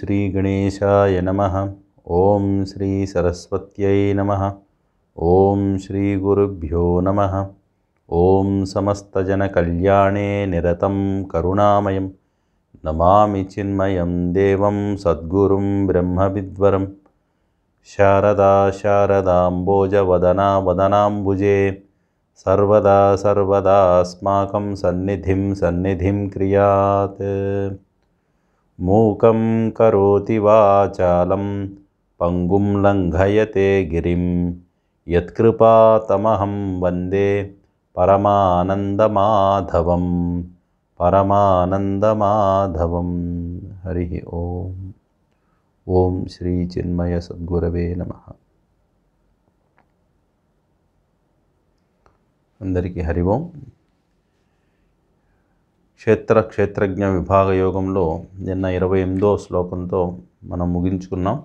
श्रीगणेशाय नमः ॐ श्रीसरस्वत्यै नमः ॐ श्रीगुरुभ्यो नमः ॐ समस्तजनकल्याणे निरतं करुणामयं नमामि चिन्मयं देवं सद्गुरुं ब्रह्मविद्वरं शारदा शारदाम्बोजवदनावदनाम्बुजे सर्वदा सर्वदा अस्माकं सन्निधिं सन्निधिं क्रियात् मूक करोति वाचालं गिरी लङ्घयते वंदे परमाधव परमाधव हरि ओम हरिः श्री ॐ श्रीचिन्मयसद्गुरवे नम अंदर की हरिओं క్షేత్ర క్షేత్రజ్ఞ విభాగ యోగంలో నిన్న ఇరవై ఎనిమిదో శ్లోకంతో మనం ముగించుకున్నాం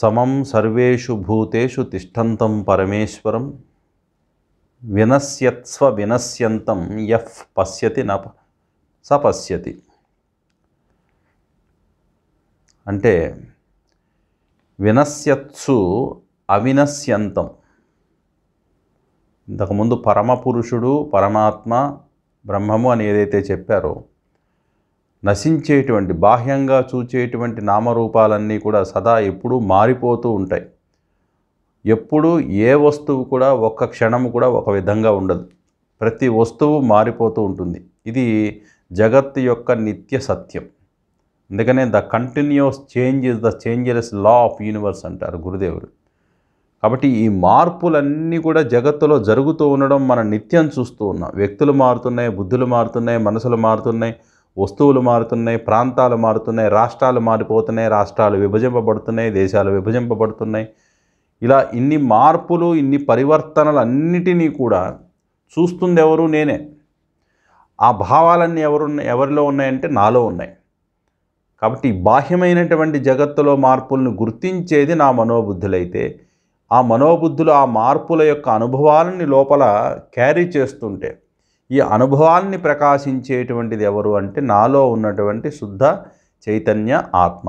సమం సర్వేషు భూతేషు తిష్టంతం పరమేశ్వరం వినశ్యత్స్వ వినశ్యంతం యఫ్ పశ్యతి న సపశ్యతి అంటే వినశ్యత్సు అవినశ్యంతం ఇంతకుముందు పరమ పురుషుడు పరమాత్మ బ్రహ్మము అని ఏదైతే చెప్పారో నశించేటువంటి బాహ్యంగా చూచేటువంటి నామరూపాలన్నీ కూడా సదా ఎప్పుడూ మారిపోతూ ఉంటాయి ఎప్పుడూ ఏ వస్తువు కూడా ఒక్క క్షణము కూడా ఒక విధంగా ఉండదు ప్రతి వస్తువు మారిపోతూ ఉంటుంది ఇది జగత్తు యొక్క నిత్య సత్యం అందుకనే the continuous change is the changeless law of universe అంటారు గురుదేవుడు కాబట్టి ఈ మార్పులన్నీ కూడా జగత్తులో జరుగుతూ ఉండడం మనం నిత్యం చూస్తూ ఉన్నాం వ్యక్తులు మారుతున్నాయి బుద్ధులు మారుతున్నాయి మనసులు మారుతున్నాయి వస్తువులు మారుతున్నాయి ప్రాంతాలు మారుతున్నాయి రాష్ట్రాలు మారిపోతున్నాయి రాష్ట్రాలు విభజింపబడుతున్నాయి దేశాలు విభజింపబడుతున్నాయి ఇలా ఇన్ని మార్పులు ఇన్ని పరివర్తనలు అన్నిటినీ కూడా చూస్తుంది ఎవరు నేనే ఆ భావాలన్నీ ఎవరు ఎవరిలో ఉన్నాయంటే నాలో ఉన్నాయి కాబట్టి బాహ్యమైనటువంటి జగత్తులో మార్పులను గుర్తించేది నా మనోబుద్ధులైతే ఆ మనోబుద్ధులు ఆ మార్పుల యొక్క అనుభవాలని లోపల క్యారీ చేస్తుంటే ఈ అనుభవాల్ని ప్రకాశించేటువంటిది ఎవరు అంటే నాలో ఉన్నటువంటి శుద్ధ చైతన్య ఆత్మ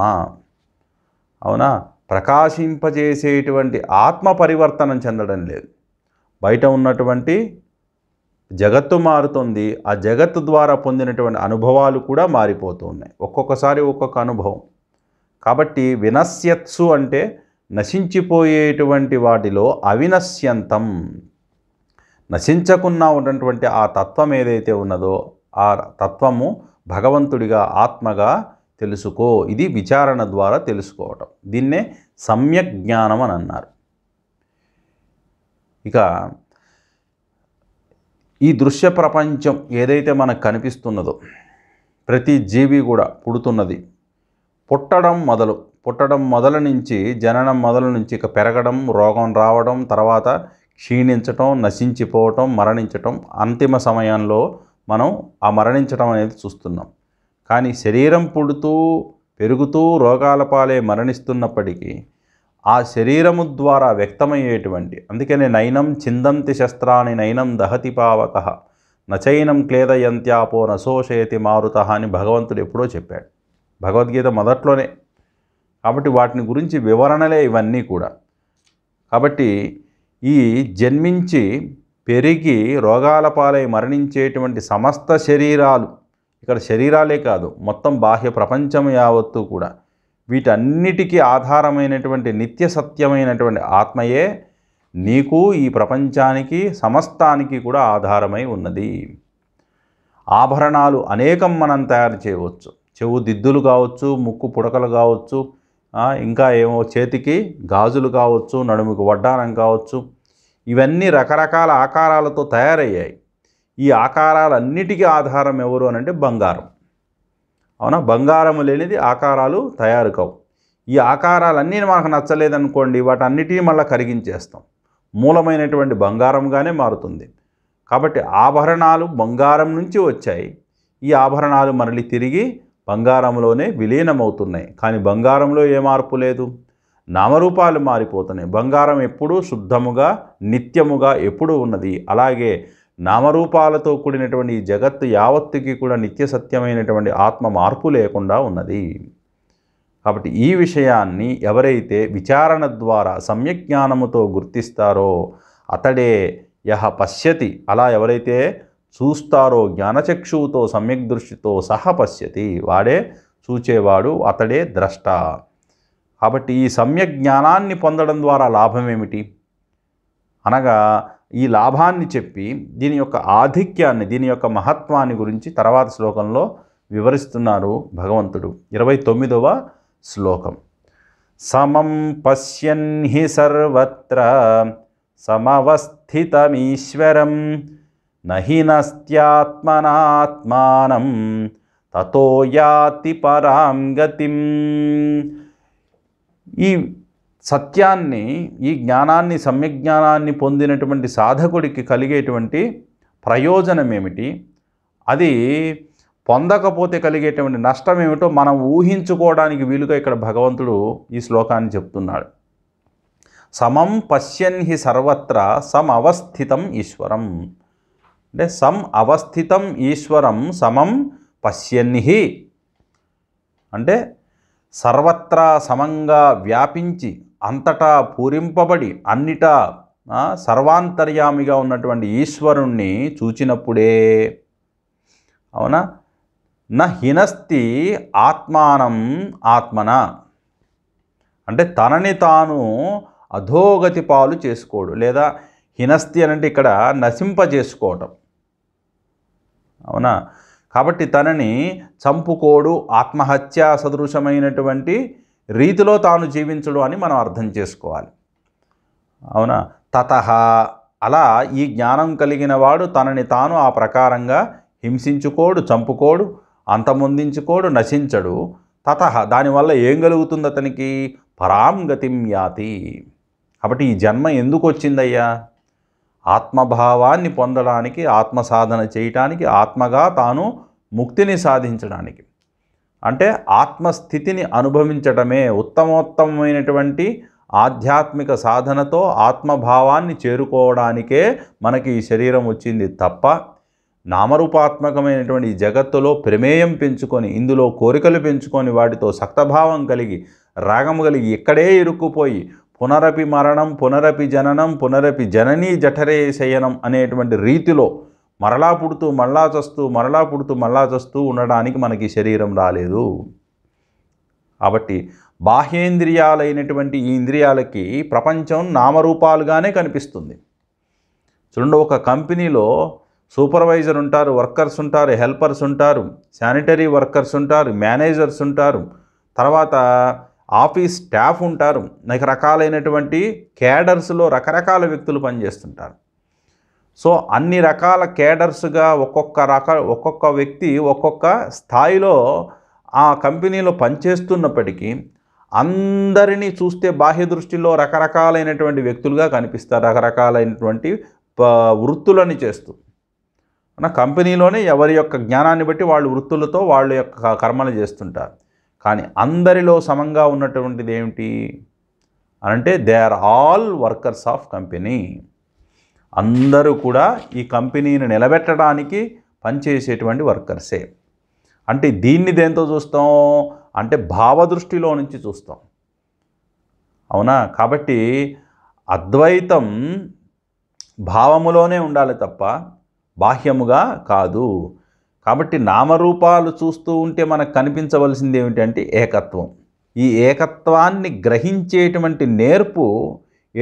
అవునా ప్రకాశింపజేసేటువంటి ఆత్మ పరివర్తనం చెందడం లేదు బయట ఉన్నటువంటి జగత్తు మారుతుంది ఆ జగత్తు ద్వారా పొందినటువంటి అనుభవాలు కూడా మారిపోతూ ఉన్నాయి ఒక్కొక్కసారి ఒక్కొక్క అనుభవం కాబట్టి వినస్యత్సు అంటే నశించిపోయేటువంటి వాటిలో అవినశ్యంతం నశించకుండా ఉన్నటువంటి ఆ తత్వం ఏదైతే ఉన్నదో ఆ తత్వము భగవంతుడిగా ఆత్మగా తెలుసుకో ఇది విచారణ ద్వారా తెలుసుకోవటం దీన్నే సమ్యక్ జ్ఞానం అని అన్నారు ఇక ఈ దృశ్య ప్రపంచం ఏదైతే మనకు కనిపిస్తున్నదో ప్రతి జీవి కూడా పుడుతున్నది పుట్టడం మొదలు పుట్టడం మొదలు నుంచి జననం మొదలు నుంచి ఇక పెరగడం రోగం రావడం తర్వాత క్షీణించటం నశించిపోవటం మరణించటం అంతిమ సమయంలో మనం ఆ మరణించటం అనేది చూస్తున్నాం కానీ శరీరం పుడుతూ పెరుగుతూ రోగాల పాలే మరణిస్తున్నప్పటికీ ఆ శరీరము ద్వారా వ్యక్తమయ్యేటువంటి అందుకనే నయనం చిందంతి శస్త్రాన్ని నయనం దహతి పావక నచైనం క్లేదయంత్యాపో నశోషయతి మారుత అని భగవంతుడు ఎప్పుడో చెప్పాడు భగవద్గీత మొదట్లోనే కాబట్టి వాటిని గురించి వివరణలే ఇవన్నీ కూడా కాబట్టి ఈ జన్మించి పెరిగి రోగాల పాలై మరణించేటువంటి సమస్త శరీరాలు ఇక్కడ శరీరాలే కాదు మొత్తం బాహ్య ప్రపంచం యావత్తు కూడా వీటన్నిటికీ ఆధారమైనటువంటి నిత్య సత్యమైనటువంటి ఆత్మయే నీకు ఈ ప్రపంచానికి సమస్తానికి కూడా ఆధారమై ఉన్నది ఆభరణాలు అనేకం మనం తయారు చేయవచ్చు చెవు దిద్దులు కావచ్చు ముక్కు పుడకలు కావచ్చు ఇంకా ఏమో చేతికి గాజులు కావచ్చు నడుముకు వడ్డానం కావచ్చు ఇవన్నీ రకరకాల ఆకారాలతో తయారయ్యాయి ఈ ఆకారాలన్నిటికీ ఆధారం ఎవరు అని అంటే బంగారం అవునా బంగారం లేనిది ఆకారాలు తయారు కావు ఈ ఆకారాలన్నీ మనకు నచ్చలేదనుకోండి వాటన్నిటిని మళ్ళీ కరిగించేస్తాం మూలమైనటువంటి బంగారంగానే మారుతుంది కాబట్టి ఆభరణాలు బంగారం నుంచి వచ్చాయి ఈ ఆభరణాలు మరలి తిరిగి బంగారంలోనే విలీనమవుతున్నాయి కానీ బంగారంలో ఏ మార్పు లేదు నామరూపాలు మారిపోతున్నాయి బంగారం ఎప్పుడూ శుద్ధముగా నిత్యముగా ఎప్పుడూ ఉన్నది అలాగే నామరూపాలతో కూడినటువంటి ఈ జగత్తు యావత్తుకి కూడా నిత్య సత్యమైనటువంటి ఆత్మ మార్పు లేకుండా ఉన్నది కాబట్టి ఈ విషయాన్ని ఎవరైతే విచారణ ద్వారా సమ్యక్ జ్ఞానముతో గుర్తిస్తారో అతడే యహ పశ్యతి అలా ఎవరైతే చూస్తారో జ్ఞానచక్షువుతో సమ్యక్ దృష్టితో సహ పశ్యతి వాడే చూచేవాడు అతడే ద్రష్ట కాబట్టి ఈ సమ్యక్ జ్ఞానాన్ని పొందడం ద్వారా లాభం ఏమిటి అనగా ఈ లాభాన్ని చెప్పి దీని యొక్క ఆధిక్యాన్ని దీని యొక్క మహత్వాన్ని గురించి తర్వాత శ్లోకంలో వివరిస్తున్నారు భగవంతుడు ఇరవై తొమ్మిదవ శ్లోకం సమం పశ్యన్ హి సర్వత్ర సమవస్థితమీశ్వరం నహినస్త్యాత్మనాత్మానం తతో యాతి పరాం గతిం ఈ సత్యాన్ని ఈ జ్ఞానాన్ని సమ్యక్ జ్ఞానాన్ని పొందినటువంటి సాధకుడికి కలిగేటువంటి ప్రయోజనం ఏమిటి అది పొందకపోతే కలిగేటువంటి నష్టం ఏమిటో మనం ఊహించుకోవడానికి వీలుగా ఇక్కడ భగవంతుడు ఈ శ్లోకాన్ని చెప్తున్నాడు సమం పశ్యన్ హి సర్వత్ర సమవస్థితం ఈశ్వరం అంటే సమ్ అవస్థితం ఈశ్వరం సమం పశ్యన్నిహి అంటే సర్వత్రా సమంగా వ్యాపించి అంతటా పూరింపబడి అన్నిటా సర్వాంతర్యామిగా ఉన్నటువంటి ఈశ్వరుణ్ణి చూచినప్పుడే అవునా నా హినస్తి ఆత్మానం ఆత్మన అంటే తనని తాను అధోగతి పాలు చేసుకోడు లేదా హినస్తి అనంటే ఇక్కడ నశింపజేసుకోవటం అవునా కాబట్టి తనని చంపుకోడు ఆత్మహత్యా సదృశమైనటువంటి రీతిలో తాను జీవించడు అని మనం అర్థం చేసుకోవాలి అవునా తత అలా ఈ జ్ఞానం కలిగిన వాడు తనని తాను ఆ ప్రకారంగా హింసించుకోడు చంపుకోడు అంతమొందించుకోడు నశించడు తత దానివల్ల ఏం కలుగుతుంది అతనికి పరాంగతిం యాతి కాబట్టి ఈ జన్మ ఎందుకు వచ్చిందయ్యా ఆత్మభావాన్ని పొందడానికి ఆత్మ సాధన చేయటానికి ఆత్మగా తాను ముక్తిని సాధించడానికి అంటే ఆత్మస్థితిని అనుభవించటమే ఉత్తమోత్తమైనటువంటి ఆధ్యాత్మిక సాధనతో ఆత్మభావాన్ని చేరుకోవడానికే మనకి ఈ శరీరం వచ్చింది తప్ప నామరూపాత్మకమైనటువంటి జగత్తులో ప్రమేయం పెంచుకొని ఇందులో కోరికలు పెంచుకొని వాటితో సక్తభావం కలిగి రాగం కలిగి ఇక్కడే ఇరుక్కుపోయి పునరపి మరణం పునరపి జననం పునరపి జననీ జఠరే శయనం అనేటువంటి రీతిలో మరలా పుడుతూ మళ్ళా చస్తూ మరలా పుడుతూ మళ్ళా చస్తూ ఉండడానికి మనకి శరీరం రాలేదు కాబట్టి బాహ్యేంద్రియాలైనటువంటి ఈ ఇంద్రియాలకి ప్రపంచం నామరూపాలుగానే కనిపిస్తుంది చూడండి ఒక కంపెనీలో సూపర్వైజర్ ఉంటారు వర్కర్స్ ఉంటారు హెల్పర్స్ ఉంటారు శానిటరీ వర్కర్స్ ఉంటారు మేనేజర్స్ ఉంటారు తర్వాత ఆఫీస్ స్టాఫ్ ఉంటారు రకరకాలైనటువంటి క్యాడర్స్లో రకరకాల వ్యక్తులు పనిచేస్తుంటారు సో అన్ని రకాల క్యాడర్స్గా ఒక్కొక్క రక ఒక్కొక్క వ్యక్తి ఒక్కొక్క స్థాయిలో ఆ కంపెనీలో పనిచేస్తున్నప్పటికీ అందరినీ చూస్తే బాహ్య దృష్టిలో రకరకాలైనటువంటి వ్యక్తులుగా కనిపిస్తారు రకరకాలైనటువంటి వృత్తులని చేస్తూ మన కంపెనీలోనే ఎవరి యొక్క జ్ఞానాన్ని బట్టి వాళ్ళు వృత్తులతో వాళ్ళ యొక్క కర్మలు చేస్తుంటారు కానీ అందరిలో సమంగా ఉన్నటువంటిది ఏమిటి అంటే they are all workers of company అందరూ కూడా ఈ కంపెనీని నిలబెట్టడానికి పనిచేసేటువంటి వర్కర్సే అంటే దీన్ని దేంతో చూస్తాం అంటే భావదృష్టిలో నుంచి చూస్తాం అవునా కాబట్టి అద్వైతం భావములోనే ఉండాలి తప్ప బాహ్యముగా కాదు కాబట్టి నామరూపాలు చూస్తూ ఉంటే మనకు కనిపించవలసింది ఏమిటంటే ఏకత్వం ఈ ఏకత్వాన్ని గ్రహించేటువంటి నేర్పు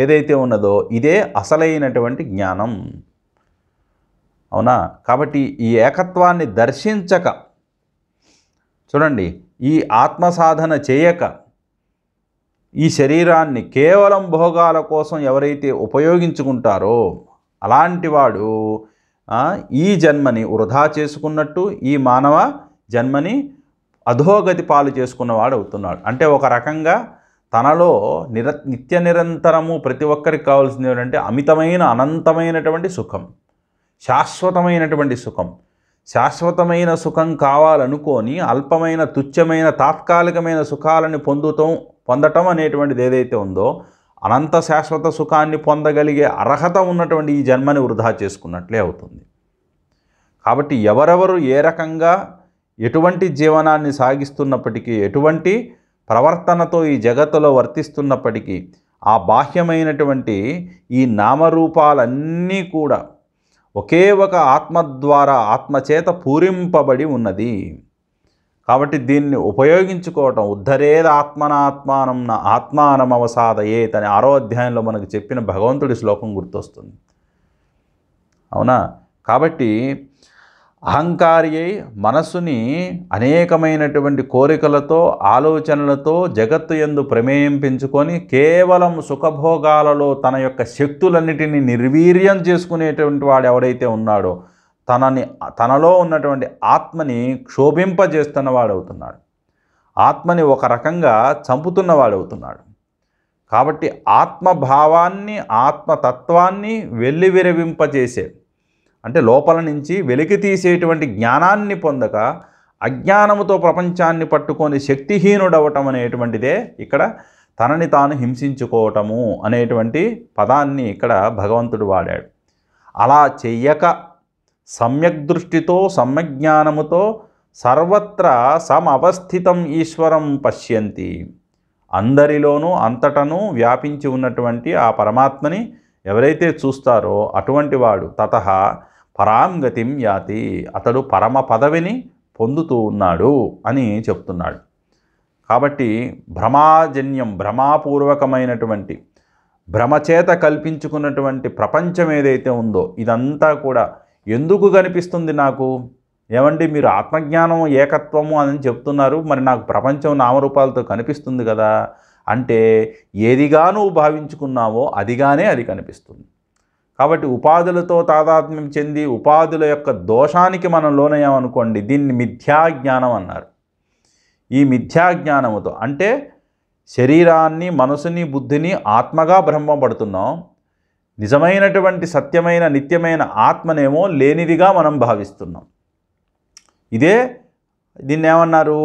ఏదైతే ఉన్నదో ఇదే అసలైనటువంటి జ్ఞానం అవునా కాబట్టి ఈ ఏకత్వాన్ని దర్శించక చూడండి ఈ ఆత్మ సాధన చేయక ఈ శరీరాన్ని కేవలం భోగాల కోసం ఎవరైతే ఉపయోగించుకుంటారో అలాంటి వాడు ఈ జన్మని వృధా చేసుకున్నట్టు ఈ మానవ జన్మని అధోగతి పాలు చేసుకున్నవాడు అవుతున్నాడు అంటే ఒక రకంగా తనలో నిర నిత్య నిరంతరము ప్రతి ఒక్కరికి కావాల్సింది ఏంటంటే అమితమైన అనంతమైనటువంటి సుఖం శాశ్వతమైనటువంటి సుఖం శాశ్వతమైన సుఖం కావాలనుకొని అల్పమైన తుచ్చమైన తాత్కాలికమైన సుఖాలను పొందుతాం పొందటం అనేటువంటిది ఏదైతే ఉందో అనంత శాశ్వత సుఖాన్ని పొందగలిగే అర్హత ఉన్నటువంటి ఈ జన్మని వృధా చేసుకున్నట్లే అవుతుంది కాబట్టి ఎవరెవరు ఏ రకంగా ఎటువంటి జీవనాన్ని సాగిస్తున్నప్పటికీ ఎటువంటి ప్రవర్తనతో ఈ జగత్తులో వర్తిస్తున్నప్పటికీ ఆ బాహ్యమైనటువంటి ఈ నామరూపాలన్నీ కూడా ఒకే ఒక ఆత్మ ద్వారా ఆత్మచేత పూరింపబడి ఉన్నది కాబట్టి దీన్ని ఉపయోగించుకోవటం ఉద్ధరేద ఆత్మనాత్మానం నా ఆత్మానం అవసాదయేత్ అని ఆరో అధ్యాయంలో మనకు చెప్పిన భగవంతుడి శ్లోకం గుర్తొస్తుంది అవునా కాబట్టి అహంకార్యై మనసుని మనస్సుని అనేకమైనటువంటి కోరికలతో ఆలోచనలతో జగత్తు ఎందు ప్రమేయం పెంచుకొని కేవలం సుఖభోగాలలో తన యొక్క శక్తులన్నిటినీ నిర్వీర్యం చేసుకునేటువంటి వాడు ఎవడైతే ఉన్నాడో తనని తనలో ఉన్నటువంటి ఆత్మని క్షోభింపజేస్తున్న వాడవుతున్నాడు ఆత్మని ఒక రకంగా చంపుతున్నవాడు అవుతున్నాడు కాబట్టి ఆత్మభావాన్ని ఆత్మతత్వాన్ని వెల్లివిరవింపజేసే అంటే లోపల నుంచి వెలికి తీసేటువంటి జ్ఞానాన్ని పొందక అజ్ఞానముతో ప్రపంచాన్ని పట్టుకొని శక్తిహీనుడవటం అనేటువంటిదే ఇక్కడ తనని తాను హింసించుకోవటము అనేటువంటి పదాన్ని ఇక్కడ భగవంతుడు వాడాడు అలా చెయ్యక సమ్యక్ దృష్టితో సమ్యక్ జ్ఞానముతో సర్వత్ర సమవస్థితం ఈశ్వరం పశ్యంతి అందరిలోనూ అంతటను వ్యాపించి ఉన్నటువంటి ఆ పరమాత్మని ఎవరైతే చూస్తారో అటువంటి వాడు తత పరాంగతిం యాతి అతడు పరమ పదవిని పొందుతూ ఉన్నాడు అని చెప్తున్నాడు కాబట్టి భ్రమాజన్యం భ్రమాపూర్వకమైనటువంటి భ్రమచేత కల్పించుకున్నటువంటి ప్రపంచం ఏదైతే ఉందో ఇదంతా కూడా ఎందుకు కనిపిస్తుంది నాకు ఏమండి మీరు ఆత్మజ్ఞానం ఏకత్వము అని చెప్తున్నారు మరి నాకు ప్రపంచం నామరూపాలతో కనిపిస్తుంది కదా అంటే ఏదిగా నువ్వు భావించుకున్నావో అదిగానే అది కనిపిస్తుంది కాబట్టి ఉపాధులతో తాదాత్మ్యం చెంది ఉపాధుల యొక్క దోషానికి మనం లోనయ్యామనుకోండి దీన్ని మిథ్యాజ్ఞానం అన్నారు ఈ మిథ్యాజ్ఞానముతో అంటే శరీరాన్ని మనసుని బుద్ధిని ఆత్మగా బ్రహ్మపడుతున్నాం నిజమైనటువంటి సత్యమైన నిత్యమైన ఆత్మనేమో లేనిదిగా మనం భావిస్తున్నాం ఇదే దీన్ని ఏమన్నారు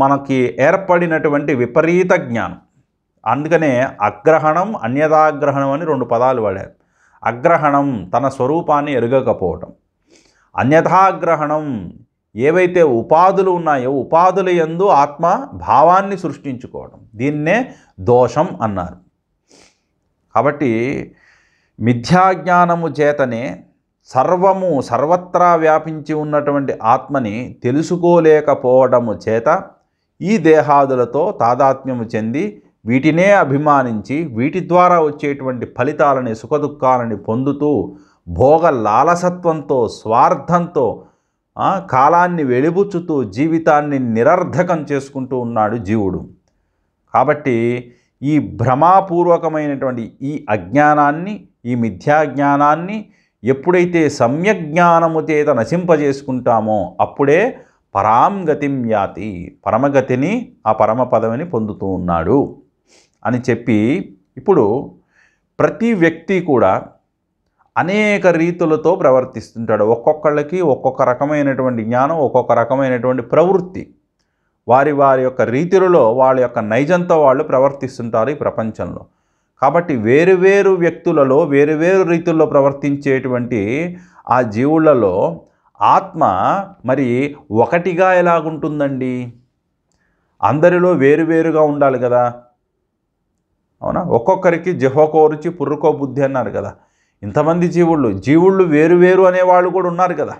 మనకి ఏర్పడినటువంటి విపరీత జ్ఞానం అందుకనే అగ్రహణం అన్యదాగ్రహణం అని రెండు పదాలు వాడారు అగ్రహణం తన స్వరూపాన్ని ఎరగకపోవటం అన్యథాగ్రహణం ఏవైతే ఉపాధులు ఉన్నాయో ఉపాధుల ఎందు ఆత్మ భావాన్ని సృష్టించుకోవడం దీన్నే దోషం అన్నారు కాబట్టి మిథ్యాజ్ఞానము చేతనే సర్వము సర్వత్రా వ్యాపించి ఉన్నటువంటి ఆత్మని తెలుసుకోలేకపోవడము చేత ఈ దేహాదులతో తాదాత్మ్యము చెంది వీటినే అభిమానించి వీటి ద్వారా వచ్చేటువంటి ఫలితాలని సుఖదుఖాలని పొందుతూ భోగ లాలసత్వంతో స్వార్థంతో కాలాన్ని వెలిబుచ్చుతూ జీవితాన్ని నిరర్ధకం చేసుకుంటూ ఉన్నాడు జీవుడు కాబట్టి ఈ భ్రమాపూర్వకమైనటువంటి ఈ అజ్ఞానాన్ని ఈ మిథ్యాజ్ఞానాన్ని ఎప్పుడైతే సమ్యక్ జ్ఞానము చేత నశింపజేసుకుంటామో అప్పుడే పరాంగతిం యాతి పరమగతిని ఆ పరమ పదవిని పొందుతూ ఉన్నాడు అని చెప్పి ఇప్పుడు ప్రతి వ్యక్తి కూడా అనేక రీతులతో ప్రవర్తిస్తుంటాడు ఒక్కొక్కళ్ళకి ఒక్కొక్క రకమైనటువంటి జ్ఞానం ఒక్కొక్క రకమైనటువంటి ప్రవృత్తి వారి వారి యొక్క రీతిలో వాళ్ళ యొక్క నైజంతో వాళ్ళు ప్రవర్తిస్తుంటారు ఈ ప్రపంచంలో కాబట్టి వేరువేరు వ్యక్తులలో వేరువేరు రీతుల్లో ప్రవర్తించేటువంటి ఆ జీవులలో ఆత్మ మరి ఒకటిగా ఎలాగుంటుందండి అందరిలో వేరువేరుగా ఉండాలి కదా అవునా ఒక్కొక్కరికి జహోకో రుచి పుర్రుకో బుద్ధి అన్నారు కదా ఇంతమంది జీవుళ్ళు జీవుళ్ళు వేరువేరు అనేవాళ్ళు కూడా ఉన్నారు కదా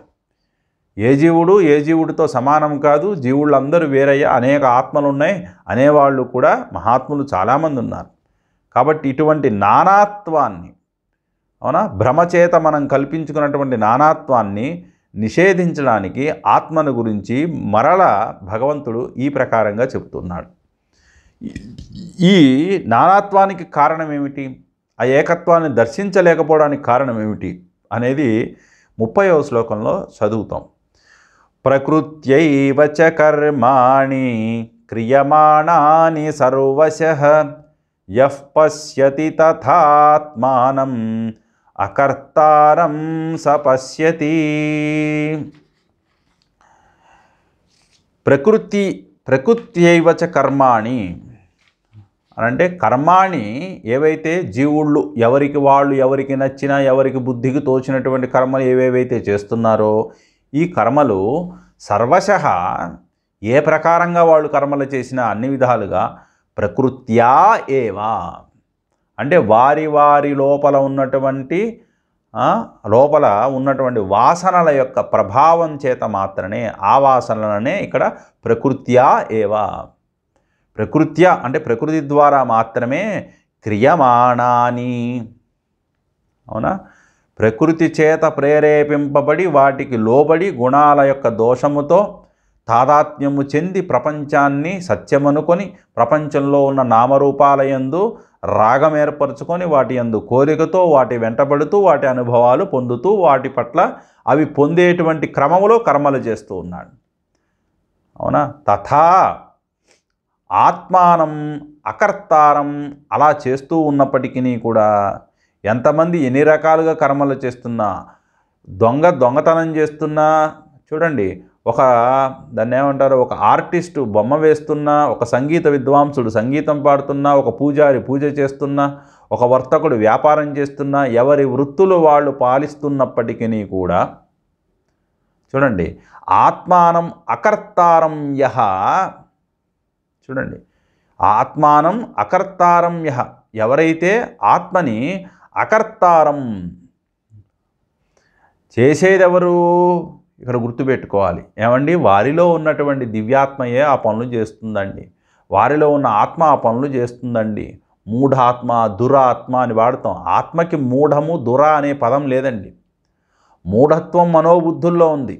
ఏ జీవుడు ఏ జీవుడితో సమానం కాదు జీవుళ్ళందరూ వేరయ్యా అనేక ఆత్మలు ఉన్నాయి అనేవాళ్ళు కూడా మహాత్ములు చాలామంది ఉన్నారు కాబట్టి ఇటువంటి నానాత్వాన్ని అవునా భ్రమచేత మనం కల్పించుకున్నటువంటి నానాత్వాన్ని నిషేధించడానికి ఆత్మను గురించి మరల భగవంతుడు ఈ ప్రకారంగా చెప్తున్నాడు ఈ నానాత్వానికి కారణం ఏమిటి ఆ ఏకత్వాన్ని దర్శించలేకపోవడానికి కారణం ఏమిటి అనేది ముప్పైవ శ్లోకంలో చదువుతాం ప్రకృత్యైవచ కర్మాణి క్రియమాణాని సర్వశ యః పశ్యతి తథాత్మానం అకర్తారం స పశ్యతి ప్రకృతి ప్రకృత్యైవచ కర్మాణి అంటే కర్మాణి ఏవైతే జీవుళ్ళు ఎవరికి వాళ్ళు ఎవరికి నచ్చిన ఎవరికి బుద్ధికి తోచినటువంటి కర్మలు ఏవేవైతే చేస్తున్నారో ఈ కర్మలు సర్వశ ఏ ప్రకారంగా వాళ్ళు కర్మలు చేసినా అన్ని విధాలుగా ప్రకృత్యా ఏవా అంటే వారి వారి లోపల ఉన్నటువంటి లోపల ఉన్నటువంటి వాసనల యొక్క ప్రభావం చేత మాత్రమే ఆ వాసనలనే ఇక్కడ ప్రకృత్యా ఏవా ప్రకృత్య అంటే ప్రకృతి ద్వారా మాత్రమే క్రియమాణాని అవునా ప్రకృతి చేత ప్రేరేపింపబడి వాటికి లోబడి గుణాల యొక్క దోషముతో తాదాత్మ్యము చెంది ప్రపంచాన్ని సత్యమనుకొని ప్రపంచంలో ఉన్న నామరూపాలయందు రాగం ఏర్పరచుకొని వాటి యందు కోరికతో వాటి వెంటబడుతూ వాటి అనుభవాలు పొందుతూ వాటి పట్ల అవి పొందేటువంటి క్రమంలో కర్మలు చేస్తూ ఉన్నాడు అవునా తథా ఆత్మానం అకర్తారం అలా చేస్తూ ఉన్నప్పటికీ కూడా ఎంతమంది ఎన్ని రకాలుగా కర్మలు చేస్తున్నా దొంగ దొంగతనం చేస్తున్నా చూడండి ఒక దాన్ని ఏమంటారు ఒక ఆర్టిస్టు బొమ్మ వేస్తున్నా ఒక సంగీత విద్వాంసుడు సంగీతం పాడుతున్నా ఒక పూజారి పూజ చేస్తున్నా ఒక వర్తకుడు వ్యాపారం చేస్తున్నా ఎవరి వృత్తులు వాళ్ళు పాలిస్తున్నప్పటికీ కూడా చూడండి ఆత్మానం అకర్తారం యహ చూడండి ఆత్మానం అకర్తారం యహ ఎవరైతే ఆత్మని అకర్తారం చేసేదెవరు ఇక్కడ గుర్తుపెట్టుకోవాలి ఏమండి వారిలో ఉన్నటువంటి దివ్యాత్మయే ఆ పనులు చేస్తుందండి వారిలో ఉన్న ఆత్మ ఆ పనులు చేస్తుందండి మూఢాత్మ దురాత్మ అని వాడతాం ఆత్మకి మూఢము దుర అనే పదం లేదండి మూఢత్వం మనోబుద్ధుల్లో ఉంది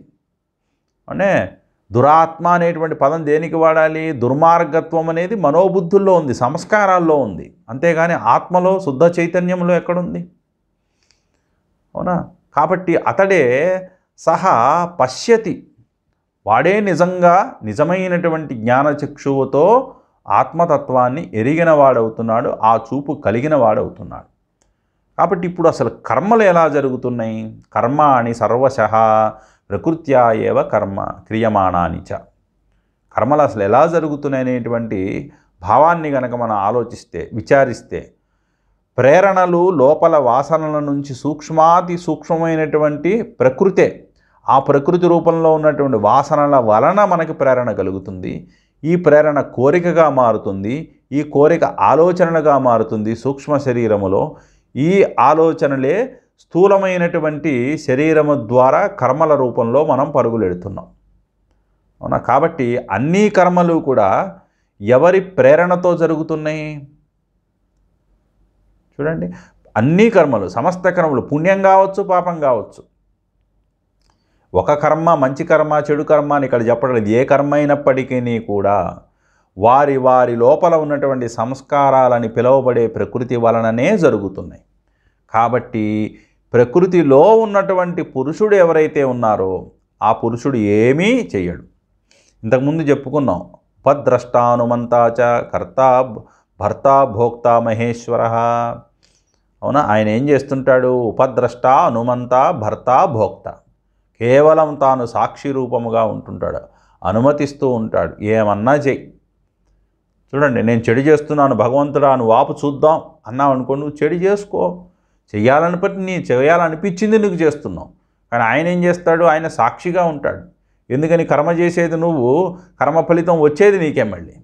అంటే దురాత్మ అనేటువంటి పదం దేనికి వాడాలి దుర్మార్గత్వం అనేది మనోబుద్ధుల్లో ఉంది సంస్కారాల్లో ఉంది అంతేగాని ఆత్మలో శుద్ధ చైతన్యంలో ఎక్కడుంది అవునా కాబట్టి అతడే సహా పశ్యతి వాడే నిజంగా నిజమైనటువంటి జ్ఞానచక్షువుతో ఆత్మతత్వాన్ని ఎరిగిన వాడవుతున్నాడు ఆ చూపు కలిగిన వాడవుతున్నాడు కాబట్టి ఇప్పుడు అసలు కర్మలు ఎలా జరుగుతున్నాయి కర్మ అని సర్వశ ప్రకృత్యా ఏవ కర్మ క్రియమాణాని చ కర్మలు అసలు ఎలా జరుగుతున్నాయి అనేటువంటి భావాన్ని గనక మనం ఆలోచిస్తే విచారిస్తే ప్రేరణలు లోపల వాసనల నుంచి సూక్ష్మాతి సూక్ష్మమైనటువంటి ప్రకృతే ఆ ప్రకృతి రూపంలో ఉన్నటువంటి వాసనల వలన మనకి ప్రేరణ కలుగుతుంది ఈ ప్రేరణ కోరికగా మారుతుంది ఈ కోరిక ఆలోచనగా మారుతుంది సూక్ష్మ శరీరములో ఈ ఆలోచనలే స్థూలమైనటువంటి శరీరము ద్వారా కర్మల రూపంలో మనం పరుగులెడుతున్నాం అవునా కాబట్టి అన్ని కర్మలు కూడా ఎవరి ప్రేరణతో జరుగుతున్నాయి చూడండి అన్ని కర్మలు సమస్త కర్మలు పుణ్యం కావచ్చు పాపం కావచ్చు ఒక కర్మ మంచి కర్మ చెడు కర్మ అని ఇక్కడ చెప్పడం ఏ కర్మ అయినప్పటికీ కూడా వారి వారి లోపల ఉన్నటువంటి సంస్కారాలని పిలువబడే ప్రకృతి వలననే జరుగుతున్నాయి కాబట్టి ప్రకృతిలో ఉన్నటువంటి పురుషుడు ఎవరైతే ఉన్నారో ఆ పురుషుడు ఏమీ చేయడు ఇంతకుముందు చెప్పుకున్నాం ఉపద్రష్టానుమంతాచ కర్త భర్త భోక్త మహేశ్వర అవునా ఆయన ఏం చేస్తుంటాడు ఉపద్రష్ట అనుమంత భర్త భోక్త కేవలం తాను సాక్షి రూపముగా ఉంటుంటాడు అనుమతిస్తూ ఉంటాడు ఏమన్నా చెయ్యి చూడండి నేను చెడు చేస్తున్నాను భగవంతుడా నువ్వు ఆపు చూద్దాం అన్నావు అనుకో నువ్వు చెడు చేసుకో చెయ్యాలని బట్టి నీ చేయాలనిపించింది నీకు చేస్తున్నావు కానీ ఆయన ఏం చేస్తాడు ఆయన సాక్షిగా ఉంటాడు ఎందుకని కర్మ చేసేది నువ్వు కర్మ ఫలితం వచ్చేది నీకే మళ్ళీ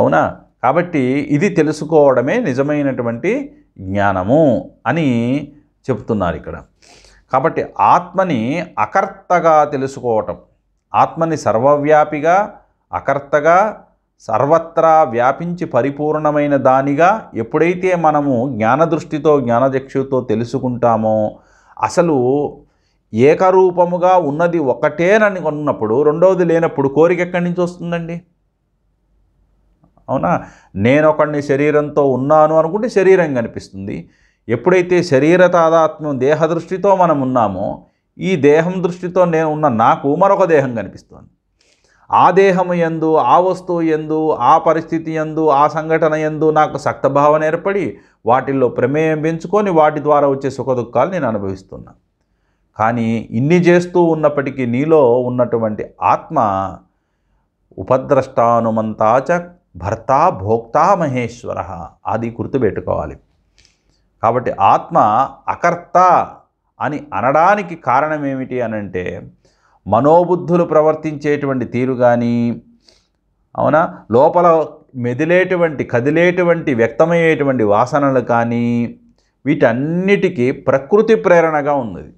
అవునా కాబట్టి ఇది తెలుసుకోవడమే నిజమైనటువంటి జ్ఞానము అని చెప్తున్నారు ఇక్కడ కాబట్టి ఆత్మని అకర్తగా తెలుసుకోవటం ఆత్మని సర్వవ్యాపిగా అకర్తగా సర్వత్రా వ్యాపించి పరిపూర్ణమైన దానిగా ఎప్పుడైతే మనము జ్ఞానదృష్టితో జ్ఞానదక్షుతో తెలుసుకుంటామో అసలు ఏకరూపముగా ఉన్నది ఒకటేనని కొన్నప్పుడు రెండవది లేనప్పుడు కోరిక ఎక్కడి నుంచి వస్తుందండి అవునా నేను ఒకడిని శరీరంతో ఉన్నాను అనుకుంటే శరీరం కనిపిస్తుంది ఎప్పుడైతే శరీర తాదాత్మ్యం దృష్టితో మనం ఉన్నామో ఈ దేహం దృష్టితో నేను ఉన్న నాకు మరొక దేహం కనిపిస్తోంది ఆ దేహము ఎందు ఆ వస్తువు ఎందు ఆ పరిస్థితి ఎందు ఆ సంఘటన ఎందు నాకు సక్తభావన ఏర్పడి వాటిల్లో ప్రమేయం పెంచుకొని వాటి ద్వారా వచ్చే సుఖదుఖాలు నేను అనుభవిస్తున్నాను కానీ ఇన్ని చేస్తూ ఉన్నప్పటికీ నీలో ఉన్నటువంటి ఆత్మ ఉపద్రష్టానుమంతాచ భర్త భోక్తా మహేశ్వర అది గుర్తుపెట్టుకోవాలి కాబట్టి ఆత్మ అకర్త అని అనడానికి కారణం ఏమిటి అంటే మనోబుద్ధులు ప్రవర్తించేటువంటి తీరు కానీ అవునా లోపల మెదిలేటువంటి కదిలేటువంటి వ్యక్తమయ్యేటువంటి వాసనలు కానీ వీటన్నిటికీ ప్రకృతి ప్రేరణగా ఉన్నది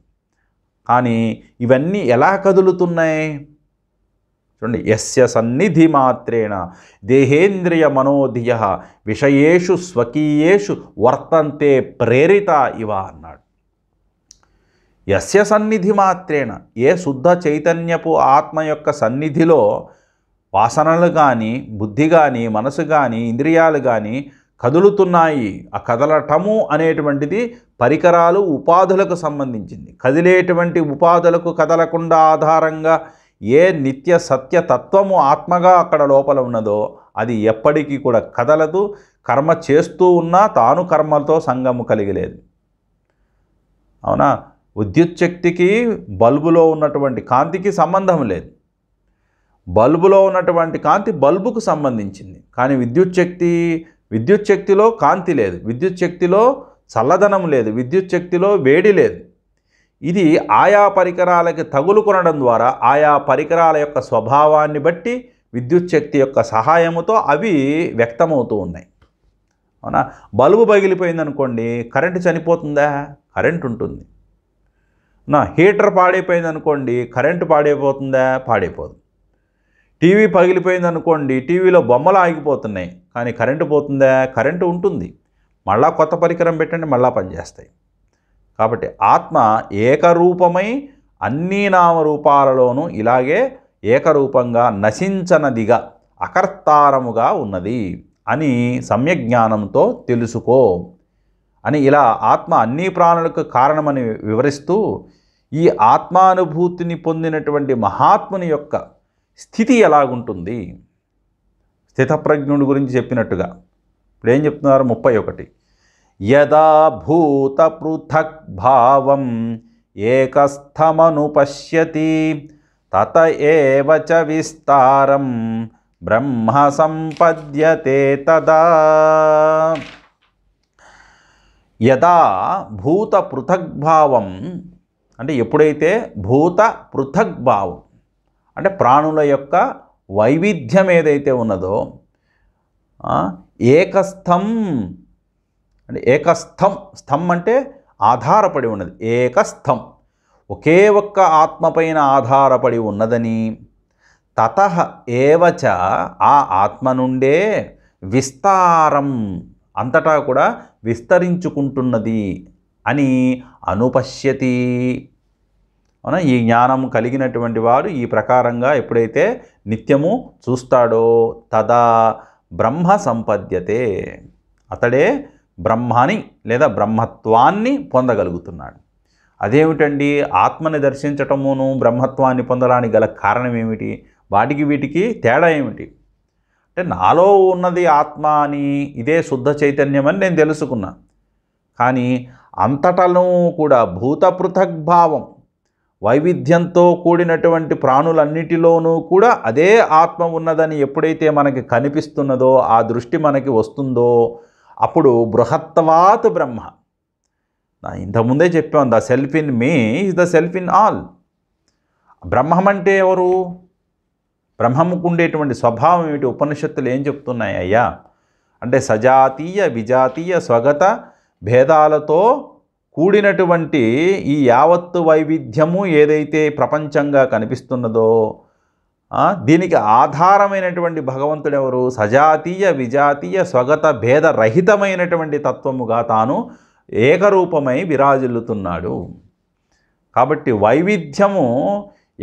కానీ ఇవన్నీ ఎలా కదులుతున్నాయి చూడండి ఎస్య సన్నిధి మాత్రేణ దేహేంద్రియ మనోధియ విషయేషు స్వకీయేషు వర్తంతే ప్రేరిత ఇవ అన్నాడు ఎస్య సన్నిధి మాత్రేణ ఏ శుద్ధ చైతన్యపు ఆత్మ యొక్క సన్నిధిలో వాసనలు కానీ బుద్ధి కానీ మనసు కానీ ఇంద్రియాలు కానీ కదులుతున్నాయి ఆ కదలటము అనేటువంటిది పరికరాలు ఉపాధులకు సంబంధించింది కదిలేటువంటి ఉపాధులకు కదలకుండా ఆధారంగా ఏ నిత్య సత్య తత్వము ఆత్మగా అక్కడ లోపల ఉన్నదో అది ఎప్పటికీ కూడా కదలదు కర్మ చేస్తూ ఉన్నా తాను కర్మలతో సంగము కలిగలేదు అవునా విద్యుత్ శక్తికి బల్బులో ఉన్నటువంటి కాంతికి సంబంధం లేదు బల్బులో ఉన్నటువంటి కాంతి బల్బుకు సంబంధించింది కానీ విద్యుత్ శక్తి విద్యుత్ శక్తిలో కాంతి లేదు విద్యుత్ శక్తిలో చల్లదనం లేదు విద్యుత్ శక్తిలో వేడి లేదు ఇది ఆయా పరికరాలకి తగులుకొనడం ద్వారా ఆయా పరికరాల యొక్క స్వభావాన్ని బట్టి విద్యుత్ శక్తి యొక్క సహాయముతో అవి వ్యక్తమవుతూ ఉన్నాయి అవునా బల్బు పగిలిపోయింది అనుకోండి కరెంటు చనిపోతుందా కరెంట్ ఉంటుంది నా హీటర్ పాడైపోయింది అనుకోండి కరెంటు పాడైపోతుందా పాడైపోదు టీవీ పగిలిపోయిందనుకోండి టీవీలో బొమ్మలు ఆగిపోతున్నాయి కానీ కరెంటు పోతుందా కరెంటు ఉంటుంది మళ్ళా కొత్త పరికరం పెట్టండి మళ్ళా పనిచేస్తాయి కాబట్టి ఆత్మ ఏకరూపమై అన్ని నామరూపాలలోనూ ఇలాగే ఏకరూపంగా నశించనదిగా అకర్తారముగా ఉన్నది అని సమ్యజ్ఞానంతో తెలుసుకో అని ఇలా ఆత్మ అన్ని ప్రాణులకు కారణమని వివరిస్తూ ఈ ఆత్మానుభూతిని పొందినటువంటి మహాత్ముని యొక్క స్థితి ఎలాగుంటుంది స్థితప్రజ్ఞుడి గురించి చెప్పినట్టుగా ఇప్పుడు ఏం చెప్తున్నారు ముప్పై ఒకటి యదా భూతపృథక్ భావం ఏకస్థమనుపశ్యతి తత ఏవచ చ విస్తారం బ్రహ్మ సంపద్యతే తదా యదా భూత పృథగ్భావం అంటే ఎప్పుడైతే భూత పృథగ్భావం అంటే ప్రాణుల యొక్క వైవిధ్యం ఏదైతే ఉన్నదో ఏకస్థం అంటే ఏకస్థం స్థం అంటే ఆధారపడి ఉన్నది ఏకస్థం ఒకే ఒక్క ఆత్మపైన ఆధారపడి ఉన్నదని తత ఏవచ ఆ ఆత్మ నుండే విస్తారం అంతటా కూడా విస్తరించుకుంటున్నది అని అనుపశ్యతి అవునా ఈ జ్ఞానం కలిగినటువంటి వాడు ఈ ప్రకారంగా ఎప్పుడైతే నిత్యము చూస్తాడో తదా బ్రహ్మ సంపద్యతే అతడే బ్రహ్మాని లేదా బ్రహ్మత్వాన్ని పొందగలుగుతున్నాడు అదేమిటండి ఆత్మని దర్శించటమును బ్రహ్మత్వాన్ని పొందడానికి గల కారణం ఏమిటి వాటికి వీటికి తేడా ఏమిటి అంటే నాలో ఉన్నది ఆత్మ అని ఇదే శుద్ధ చైతన్యం అని నేను తెలుసుకున్నా కానీ అంతటను కూడా భూత భావం వైవిధ్యంతో కూడినటువంటి ప్రాణులన్నిటిలోనూ కూడా అదే ఆత్మ ఉన్నదని ఎప్పుడైతే మనకి కనిపిస్తున్నదో ఆ దృష్టి మనకి వస్తుందో అప్పుడు బృహత్వాత్ బ్రహ్మ ఇంతకుముందే చెప్పాం the self in me is the self in all బ్రహ్మం అంటే ఎవరు బ్రహ్మముకు ఉండేటువంటి స్వభావం ఏమిటి ఉపనిషత్తులు ఏం చెప్తున్నాయి అయ్యా అంటే సజాతీయ విజాతీయ స్వగత భేదాలతో కూడినటువంటి ఈ యావత్తు వైవిధ్యము ఏదైతే ప్రపంచంగా కనిపిస్తున్నదో దీనికి ఆధారమైనటువంటి భగవంతుడు ఎవరు సజాతీయ విజాతీయ స్వగత భేద రహితమైనటువంటి తత్వముగా తాను ఏకరూపమై విరాజిల్లుతున్నాడు కాబట్టి వైవిధ్యము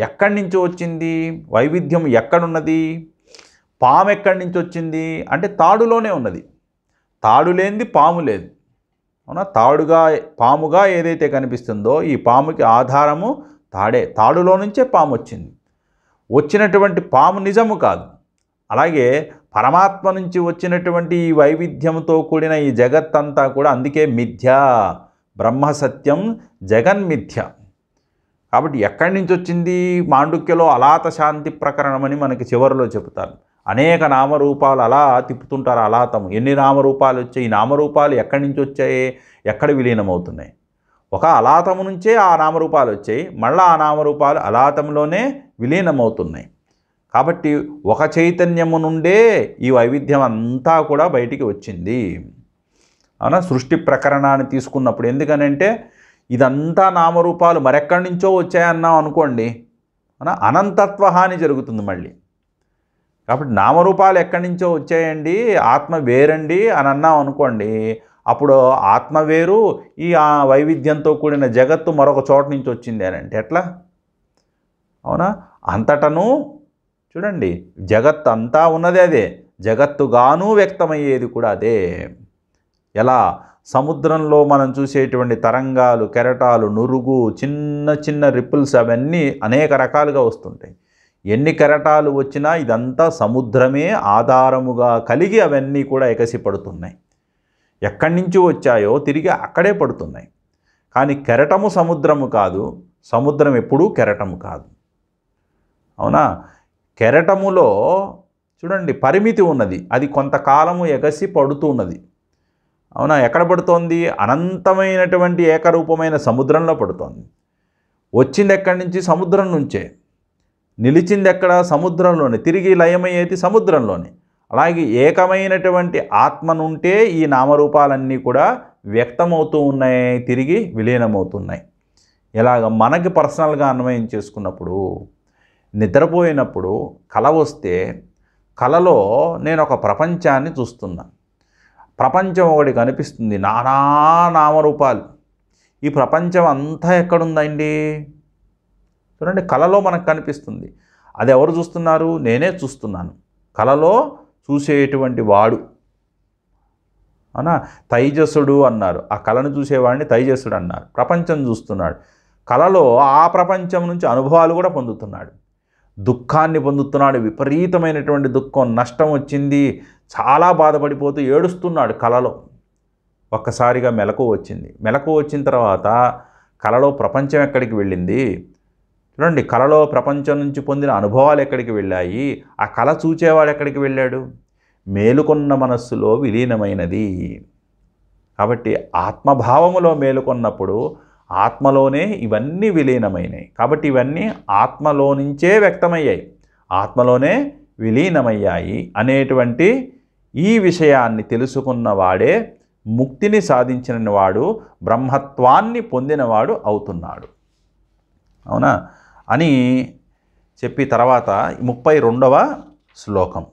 ఎక్కడి నుంచి వచ్చింది వైవిధ్యం ఎక్కడున్నది పాము ఎక్కడి నుంచి వచ్చింది అంటే తాడులోనే ఉన్నది తాడు లేనిది పాము లేదు అవునా తాడుగా పాముగా ఏదైతే కనిపిస్తుందో ఈ పాముకి ఆధారము తాడే తాడులో నుంచే పాము వచ్చింది వచ్చినటువంటి పాము నిజము కాదు అలాగే పరమాత్మ నుంచి వచ్చినటువంటి ఈ వైవిధ్యంతో కూడిన ఈ జగత్తంతా కూడా అందుకే మిథ్య బ్రహ్మ సత్యం జగన్మిథ్య కాబట్టి ఎక్కడి నుంచి వచ్చింది మాండుక్యలో అలాత శాంతి ప్రకరణమని మనకి చివరిలో చెబుతారు అనేక నామరూపాలు అలా తిప్పుతుంటారు అలాతము ఎన్ని నామరూపాలు వచ్చాయి ఈ నామరూపాలు ఎక్కడి నుంచి వచ్చాయి ఎక్కడ విలీనమవుతున్నాయి ఒక అలాతము నుంచే ఆ నామరూపాలు వచ్చాయి మళ్ళా ఆ నామరూపాలు అలాతంలోనే విలీనమవుతున్నాయి కాబట్టి ఒక చైతన్యము నుండే ఈ వైవిధ్యం అంతా కూడా బయటికి వచ్చింది అవునా సృష్టి ప్రకరణాన్ని తీసుకున్నప్పుడు ఎందుకనంటే ఇదంతా నామరూపాలు మరెక్కడి నుంచో వచ్చాయన్నాం అనుకోండి అవునా అనంతత్వ హాని జరుగుతుంది మళ్ళీ కాబట్టి నామరూపాలు ఎక్కడి నుంచో వచ్చాయండి ఆత్మ వేరండి అని అన్నాం అనుకోండి అప్పుడు ఆత్మ వేరు ఈ ఆ వైవిధ్యంతో కూడిన జగత్తు మరొక చోట నుంచి వచ్చింది అని అంటే ఎట్లా అవునా అంతటను చూడండి జగత్ అంతా ఉన్నదే అదే జగత్తుగాను వ్యక్తమయ్యేది కూడా అదే ఎలా సముద్రంలో మనం చూసేటువంటి తరంగాలు కెరటాలు నురుగు చిన్న చిన్న రిపుల్స్ అవన్నీ అనేక రకాలుగా వస్తుంటాయి ఎన్ని కెరటాలు వచ్చినా ఇదంతా సముద్రమే ఆధారముగా కలిగి అవన్నీ కూడా ఎగసిపడుతున్నాయి ఎక్కడి నుంచి వచ్చాయో తిరిగి అక్కడే పడుతున్నాయి కానీ కెరటము సముద్రము కాదు సముద్రం ఎప్పుడూ కెరటము కాదు అవునా కెరటములో చూడండి పరిమితి ఉన్నది అది కొంతకాలము ఎగసి పడుతున్నది అవునా ఎక్కడ పడుతోంది అనంతమైనటువంటి ఏకరూపమైన సముద్రంలో పడుతోంది వచ్చింది ఎక్కడి నుంచి సముద్రం నుంచే నిలిచింది ఎక్కడ సముద్రంలోనే తిరిగి లయమయ్యేది సముద్రంలోనే అలాగే ఏకమైనటువంటి ఆత్మనుంటే ఈ నామరూపాలన్నీ కూడా వ్యక్తమవుతూ ఉన్నాయి తిరిగి విలీనమవుతున్నాయి ఇలాగ మనకి పర్సనల్గా అన్వయం చేసుకున్నప్పుడు నిద్రపోయినప్పుడు కళ వస్తే కళలో నేను ఒక ప్రపంచాన్ని చూస్తున్నా ప్రపంచం ఒకటి కనిపిస్తుంది నానా నామరూపాలు ఈ ప్రపంచం అంతా ఎక్కడుందండి చూడండి కళలో మనకు కనిపిస్తుంది అది ఎవరు చూస్తున్నారు నేనే చూస్తున్నాను కళలో చూసేటువంటి వాడు అనా తైజసుడు అన్నారు ఆ కళను చూసేవాడిని తైజసుడు అన్నారు ప్రపంచం చూస్తున్నాడు కళలో ఆ ప్రపంచం నుంచి అనుభవాలు కూడా పొందుతున్నాడు దుఃఖాన్ని పొందుతున్నాడు విపరీతమైనటువంటి దుఃఖం నష్టం వచ్చింది చాలా బాధపడిపోతూ ఏడుస్తున్నాడు కళలో ఒక్కసారిగా మెలకు వచ్చింది మెలకు వచ్చిన తర్వాత కళలో ప్రపంచం ఎక్కడికి వెళ్ళింది చూడండి కళలో ప్రపంచం నుంచి పొందిన అనుభవాలు ఎక్కడికి వెళ్ళాయి ఆ కళ చూచేవాడు ఎక్కడికి వెళ్ళాడు మేలుకొన్న మనస్సులో విలీనమైనది కాబట్టి ఆత్మభావములో మేలుకొన్నప్పుడు ఆత్మలోనే ఇవన్నీ విలీనమైనాయి కాబట్టి ఇవన్నీ ఆత్మలో నుంచే వ్యక్తమయ్యాయి ఆత్మలోనే విలీనమయ్యాయి అనేటువంటి ఈ విషయాన్ని తెలుసుకున్న వాడే ముక్తిని సాధించిన వాడు బ్రహ్మత్వాన్ని పొందినవాడు అవుతున్నాడు అవునా అని చెప్పి తర్వాత ముప్పై రెండవ శ్లోకం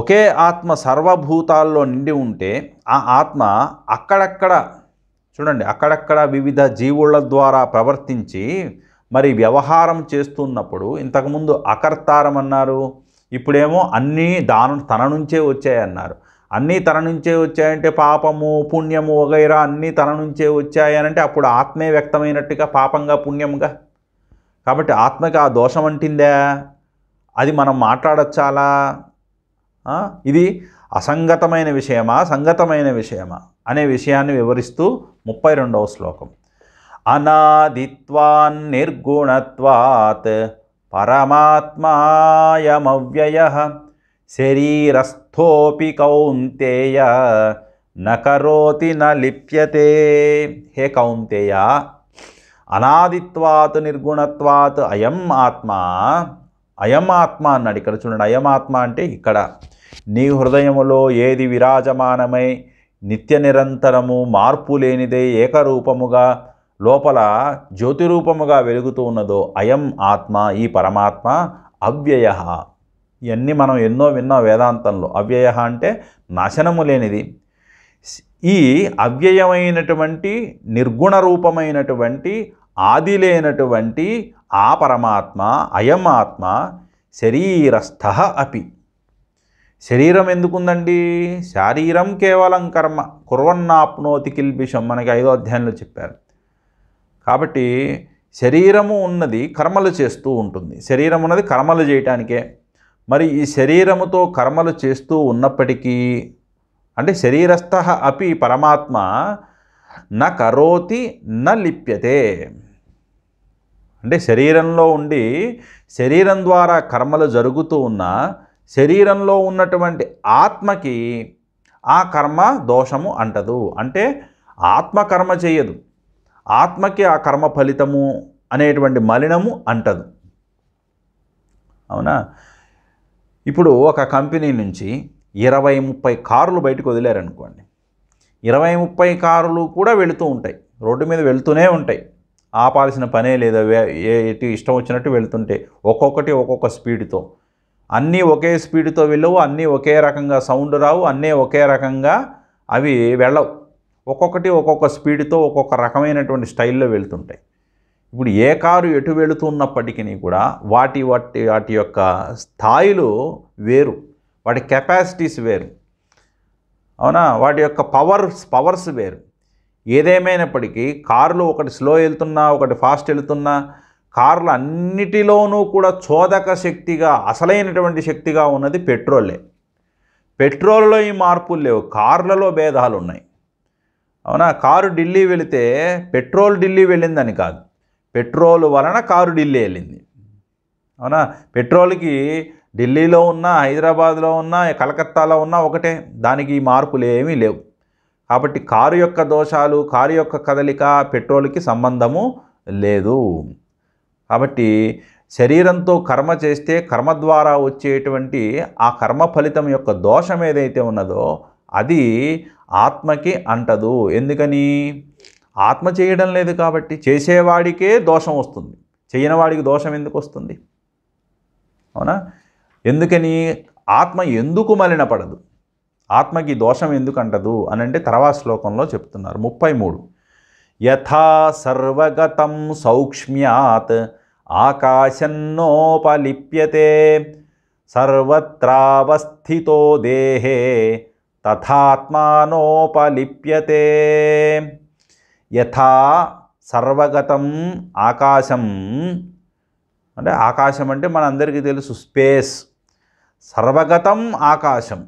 ఒకే ఆత్మ సర్వభూతాల్లో నిండి ఉంటే ఆ ఆత్మ అక్కడక్కడ చూడండి అక్కడక్కడ వివిధ జీవుల ద్వారా ప్రవర్తించి మరి వ్యవహారం చేస్తున్నప్పుడు ఇంతకుముందు అకర్తారం అన్నారు ఇప్పుడేమో అన్నీ దాను తన నుంచే వచ్చాయన్నారు అన్నీ తన నుంచే వచ్చాయంటే పాపము పుణ్యము వగైరా అన్నీ తన నుంచే వచ్చాయనంటే అప్పుడు ఆత్మే వ్యక్తమైనట్టుగా పాపంగా పుణ్యంగా కాబట్టి ఆత్మకి ఆ దోషం అంటిందా అది మనం మాట్లాడచ్చాలా ఇది అసంగతమైన విషయమా సంగతమైన విషయమా అనే విషయాన్ని వివరిస్తూ ముప్పై రెండవ శ్లోకం అనాదిత్వాన్ నిర్గుణత్వాత్ పరమాత్మాయమవ్యయ శరీరస్థోపి కౌంతేయ నకరోతి న లిప్యతే హే కౌంతేయ అనాదిత్వాత్ నిర్గుణత్వాత్ అయం ఆత్మ అయం ఆత్మ అన్నాడు ఇక్కడ చూడండి అయం ఆత్మ అంటే ఇక్కడ నీ హృదయములో ఏది విరాజమానమై నిత్య నిరంతరము మార్పు లేనిదే ఏకరూపముగా లోపల జ్యోతిరూపముగా వెలుగుతూ ఉన్నదో అయం ఆత్మ ఈ పరమాత్మ అవ్యయ ఇవన్నీ మనం ఎన్నో విన్నాం వేదాంతంలో అవ్యయ అంటే నాశనము లేనిది ఈ అవ్యయమైనటువంటి నిర్గుణ రూపమైనటువంటి ఆది లేనటువంటి ఆ పరమాత్మ అయమాత్మ శరీరస్థ అపి శరీరం ఎందుకుందండి శారీరం కేవలం కర్మ కుర్వన్నాప్నోతి కిల్బిషం మనకి ఐదో అధ్యాయంలో చెప్పారు కాబట్టి శరీరము ఉన్నది కర్మలు చేస్తూ ఉంటుంది శరీరం ఉన్నది కర్మలు చేయటానికే మరి ఈ శరీరముతో కర్మలు చేస్తూ ఉన్నప్పటికీ అంటే శరీరస్థ అపి పరమాత్మ న కరోతి న లిప్యతే అంటే శరీరంలో ఉండి శరీరం ద్వారా కర్మలు జరుగుతూ ఉన్న శరీరంలో ఉన్నటువంటి ఆత్మకి ఆ కర్మ దోషము అంటదు అంటే ఆత్మ కర్మ చేయదు ఆత్మకి ఆ కర్మ ఫలితము అనేటువంటి మలినము అంటదు అవునా ఇప్పుడు ఒక కంపెనీ నుంచి ఇరవై ముప్పై కార్లు బయటకు వదిలారనుకోండి ఇరవై ముప్పై కారులు కూడా వెళుతూ ఉంటాయి రోడ్డు మీద వెళుతూనే ఉంటాయి ఆపాల్సిన పనే లేదా ఎటు ఇష్టం వచ్చినట్టు వెళుతుంటే ఒక్కొక్కటి ఒక్కొక్క స్పీడ్తో అన్నీ ఒకే స్పీడ్తో వెళ్ళవు అన్నీ ఒకే రకంగా సౌండ్ రావు అన్నీ ఒకే రకంగా అవి వెళ్ళవు ఒక్కొక్కటి ఒక్కొక్క స్పీడ్తో ఒక్కొక్క రకమైనటువంటి స్టైల్లో వెళ్తుంటాయి ఇప్పుడు ఏ కారు ఎటు వెళుతున్నప్పటికీ కూడా వాటి వాటి వాటి యొక్క స్థాయిలు వేరు వాటి కెపాసిటీస్ వేరు అవునా వాటి యొక్క పవర్స్ పవర్స్ వేరు ఏదేమైనప్పటికీ కార్లు ఒకటి స్లో వెళ్తున్నా ఒకటి ఫాస్ట్ వెళ్తున్నా కార్లు అన్నిటిలోనూ కూడా చోదక శక్తిగా అసలైనటువంటి శక్తిగా ఉన్నది పెట్రోలే పెట్రోల్లో ఈ మార్పులు లేవు కార్లలో భేదాలు ఉన్నాయి అవునా కారు ఢిల్లీ వెళితే పెట్రోల్ ఢిల్లీ వెళ్ళిందని కాదు పెట్రోల్ వలన కారు ఢిల్లీ వెళ్ళింది అవునా పెట్రోల్కి ఢిల్లీలో ఉన్నా హైదరాబాద్లో ఉన్నా కలకత్తాలో ఉన్నా ఒకటే దానికి మార్పులు ఏమీ లేవు కాబట్టి కారు యొక్క దోషాలు కారు యొక్క కదలిక పెట్రోల్కి సంబంధము లేదు కాబట్టి శరీరంతో కర్మ చేస్తే కర్మ ద్వారా వచ్చేటువంటి ఆ కర్మ ఫలితం యొక్క దోషం ఏదైతే ఉన్నదో అది ఆత్మకి అంటదు ఎందుకని ఆత్మ చేయడం లేదు కాబట్టి చేసేవాడికే దోషం వస్తుంది చేయని వాడికి దోషం ఎందుకు వస్తుంది అవునా ఎందుకని ఆత్మ ఎందుకు మలినపడదు ఆత్మకి దోషం ఎందుకు అంటదు అని అంటే తర్వాత శ్లోకంలో చెప్తున్నారు ముప్పై మూడు యథా సర్వగతం సౌక్ష్మ్యాత్ ఆకాశన్నోపలిప్యతే సర్వత్రావస్థితో దేహే తథాత్మానోపలిప్యతే యథా సర్వగతం ఆకాశం అంటే ఆకాశం అంటే మనందరికీ తెలుసు స్పేస్ సర్వగతం ఆకాశం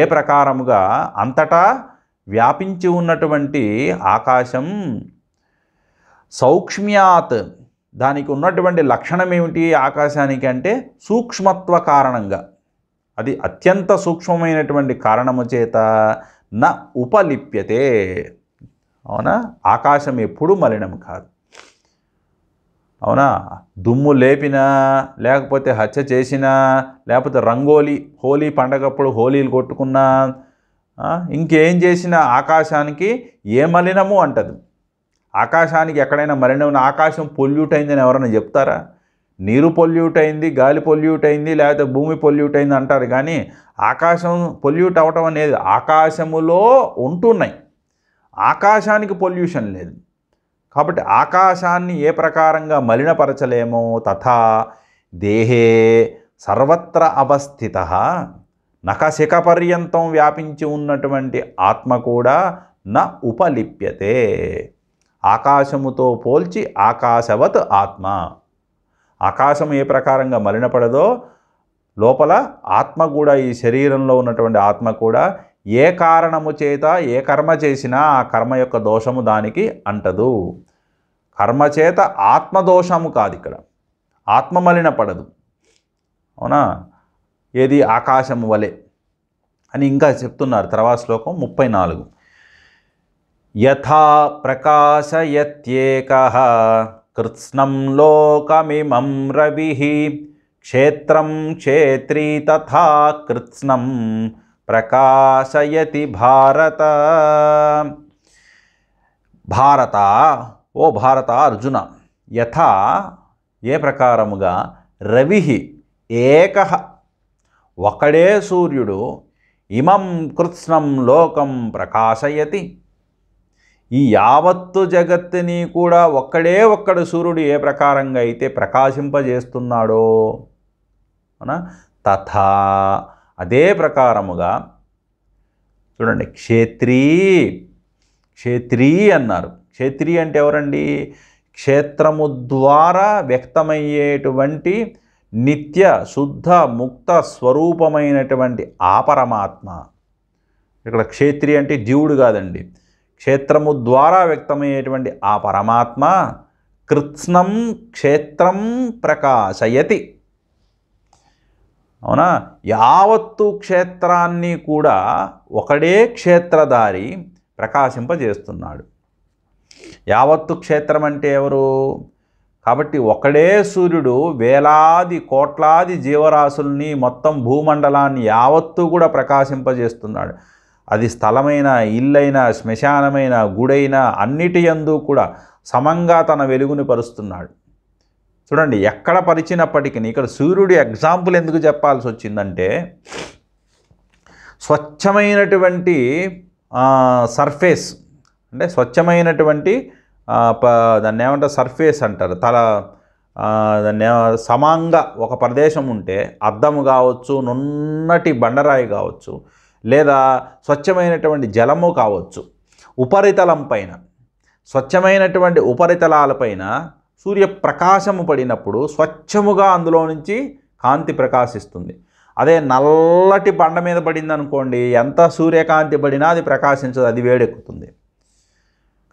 ఏ ప్రకారముగా అంతటా వ్యాపించి ఉన్నటువంటి ఆకాశం సౌక్ష్మ్యాత్ దానికి ఉన్నటువంటి లక్షణం ఏమిటి ఆకాశానికి అంటే సూక్ష్మత్వ కారణంగా అది అత్యంత సూక్ష్మమైనటువంటి కారణము చేత న ఉపలిప్యతే అవునా ఆకాశం ఎప్పుడూ మలినం కాదు అవునా దుమ్ము లేపినా లేకపోతే హత్య చేసినా లేకపోతే రంగోలీ హోలీ పండగప్పుడు హోలీలు కొట్టుకున్నా ఇంకేం చేసినా ఆకాశానికి ఏ మలినము అంటది ఆకాశానికి ఎక్కడైనా ఉన్న ఆకాశం పొల్యూట్ అయిందని ఎవరైనా చెప్తారా నీరు పొల్యూట్ అయింది గాలి పొల్యూట్ అయింది లేకపోతే భూమి పొల్యూట్ అయింది అంటారు కానీ ఆకాశం పొల్యూట్ అవ్వటం అనేది ఆకాశములో ఉంటున్నాయి ఆకాశానికి పొల్యూషన్ లేదు కాబట్టి ఆకాశాన్ని ఏ ప్రకారంగా మలినపరచలేమో తథా దేహే సర్వత్ర అవస్థిత నఖశిఖ పర్యంతం వ్యాపించి ఉన్నటువంటి ఆత్మ కూడా న ఉపలిప్యతే ఆకాశముతో పోల్చి ఆకాశవత్ ఆత్మ ఆకాశం ఏ ప్రకారంగా మలినపడదో లోపల ఆత్మ కూడా ఈ శరీరంలో ఉన్నటువంటి ఆత్మ కూడా ఏ కారణము చేత ఏ కర్మ చేసినా ఆ కర్మ యొక్క దోషము దానికి అంటదు కర్మ చేత ఆత్మదోషము కాదు ఇక్కడ ఆత్మ మలిన పడదు అవునా ఏది ఆకాశము వలె అని ఇంకా చెప్తున్నారు తర్వాత శ్లోకం ముప్పై నాలుగు యథా ప్రకాశయత్యేక కృత్స్నం లోకమిమం రవి క్షేత్రం క్షేత్రీ తథా కృత్స్నం ప్రకాశయతి భారత భారత ఓ భారత అర్జున యథా ఏ ప్రకారముగా రవి ఏక ఒకడే సూర్యుడు ఇమం కృత్స్నం లోకం ప్రకాశయతి ఈ యావత్తు జగత్తుని కూడా ఒక్కడే ఒక్కడు సూర్యుడు ఏ ప్రకారంగా అయితే ప్రకాశింపజేస్తున్నాడో తథా అదే ప్రకారముగా చూడండి క్షేత్రీ క్షేత్రీ అన్నారు క్షేత్రీ అంటే ఎవరండి క్షేత్రము ద్వారా వ్యక్తమయ్యేటువంటి నిత్య శుద్ధ ముక్త స్వరూపమైనటువంటి ఆ పరమాత్మ ఇక్కడ క్షేత్రి అంటే జీవుడు కాదండి క్షేత్రము ద్వారా వ్యక్తమయ్యేటువంటి ఆ పరమాత్మ కృత్స్నం క్షేత్రం ప్రకాశయతి అవునా యావత్తు క్షేత్రాన్ని కూడా ఒకడే క్షేత్రధారి ప్రకాశింపజేస్తున్నాడు యావత్తు క్షేత్రం అంటే ఎవరు కాబట్టి ఒకడే సూర్యుడు వేలాది కోట్లాది జీవరాశుల్ని మొత్తం భూమండలాన్ని యావత్తు కూడా ప్రకాశింపజేస్తున్నాడు అది స్థలమైన ఇల్లైనా శ్మశానమైన గుడైన అన్నిటి యందు కూడా సమంగా తన వెలుగుని పరుస్తున్నాడు చూడండి ఎక్కడ పరిచినప్పటికీ ఇక్కడ సూర్యుడి ఎగ్జాంపుల్ ఎందుకు చెప్పాల్సి వచ్చిందంటే స్వచ్ఛమైనటువంటి సర్ఫేస్ అంటే స్వచ్ఛమైనటువంటి దాన్ని ఏమంటారు సర్ఫేస్ అంటారు తల దాన్ని సమాంగ ఒక ప్రదేశం ఉంటే అద్దము కావచ్చు నున్నటి బండరాయి కావచ్చు లేదా స్వచ్ఛమైనటువంటి జలము కావచ్చు ఉపరితలం పైన స్వచ్ఛమైనటువంటి ఉపరితలాలపైన సూర్యప్రకాశము పడినప్పుడు స్వచ్ఛముగా అందులో నుంచి కాంతి ప్రకాశిస్తుంది అదే నల్లటి బండ మీద పడింది అనుకోండి ఎంత సూర్యకాంతి పడినా అది ప్రకాశించదు అది వేడెక్కుతుంది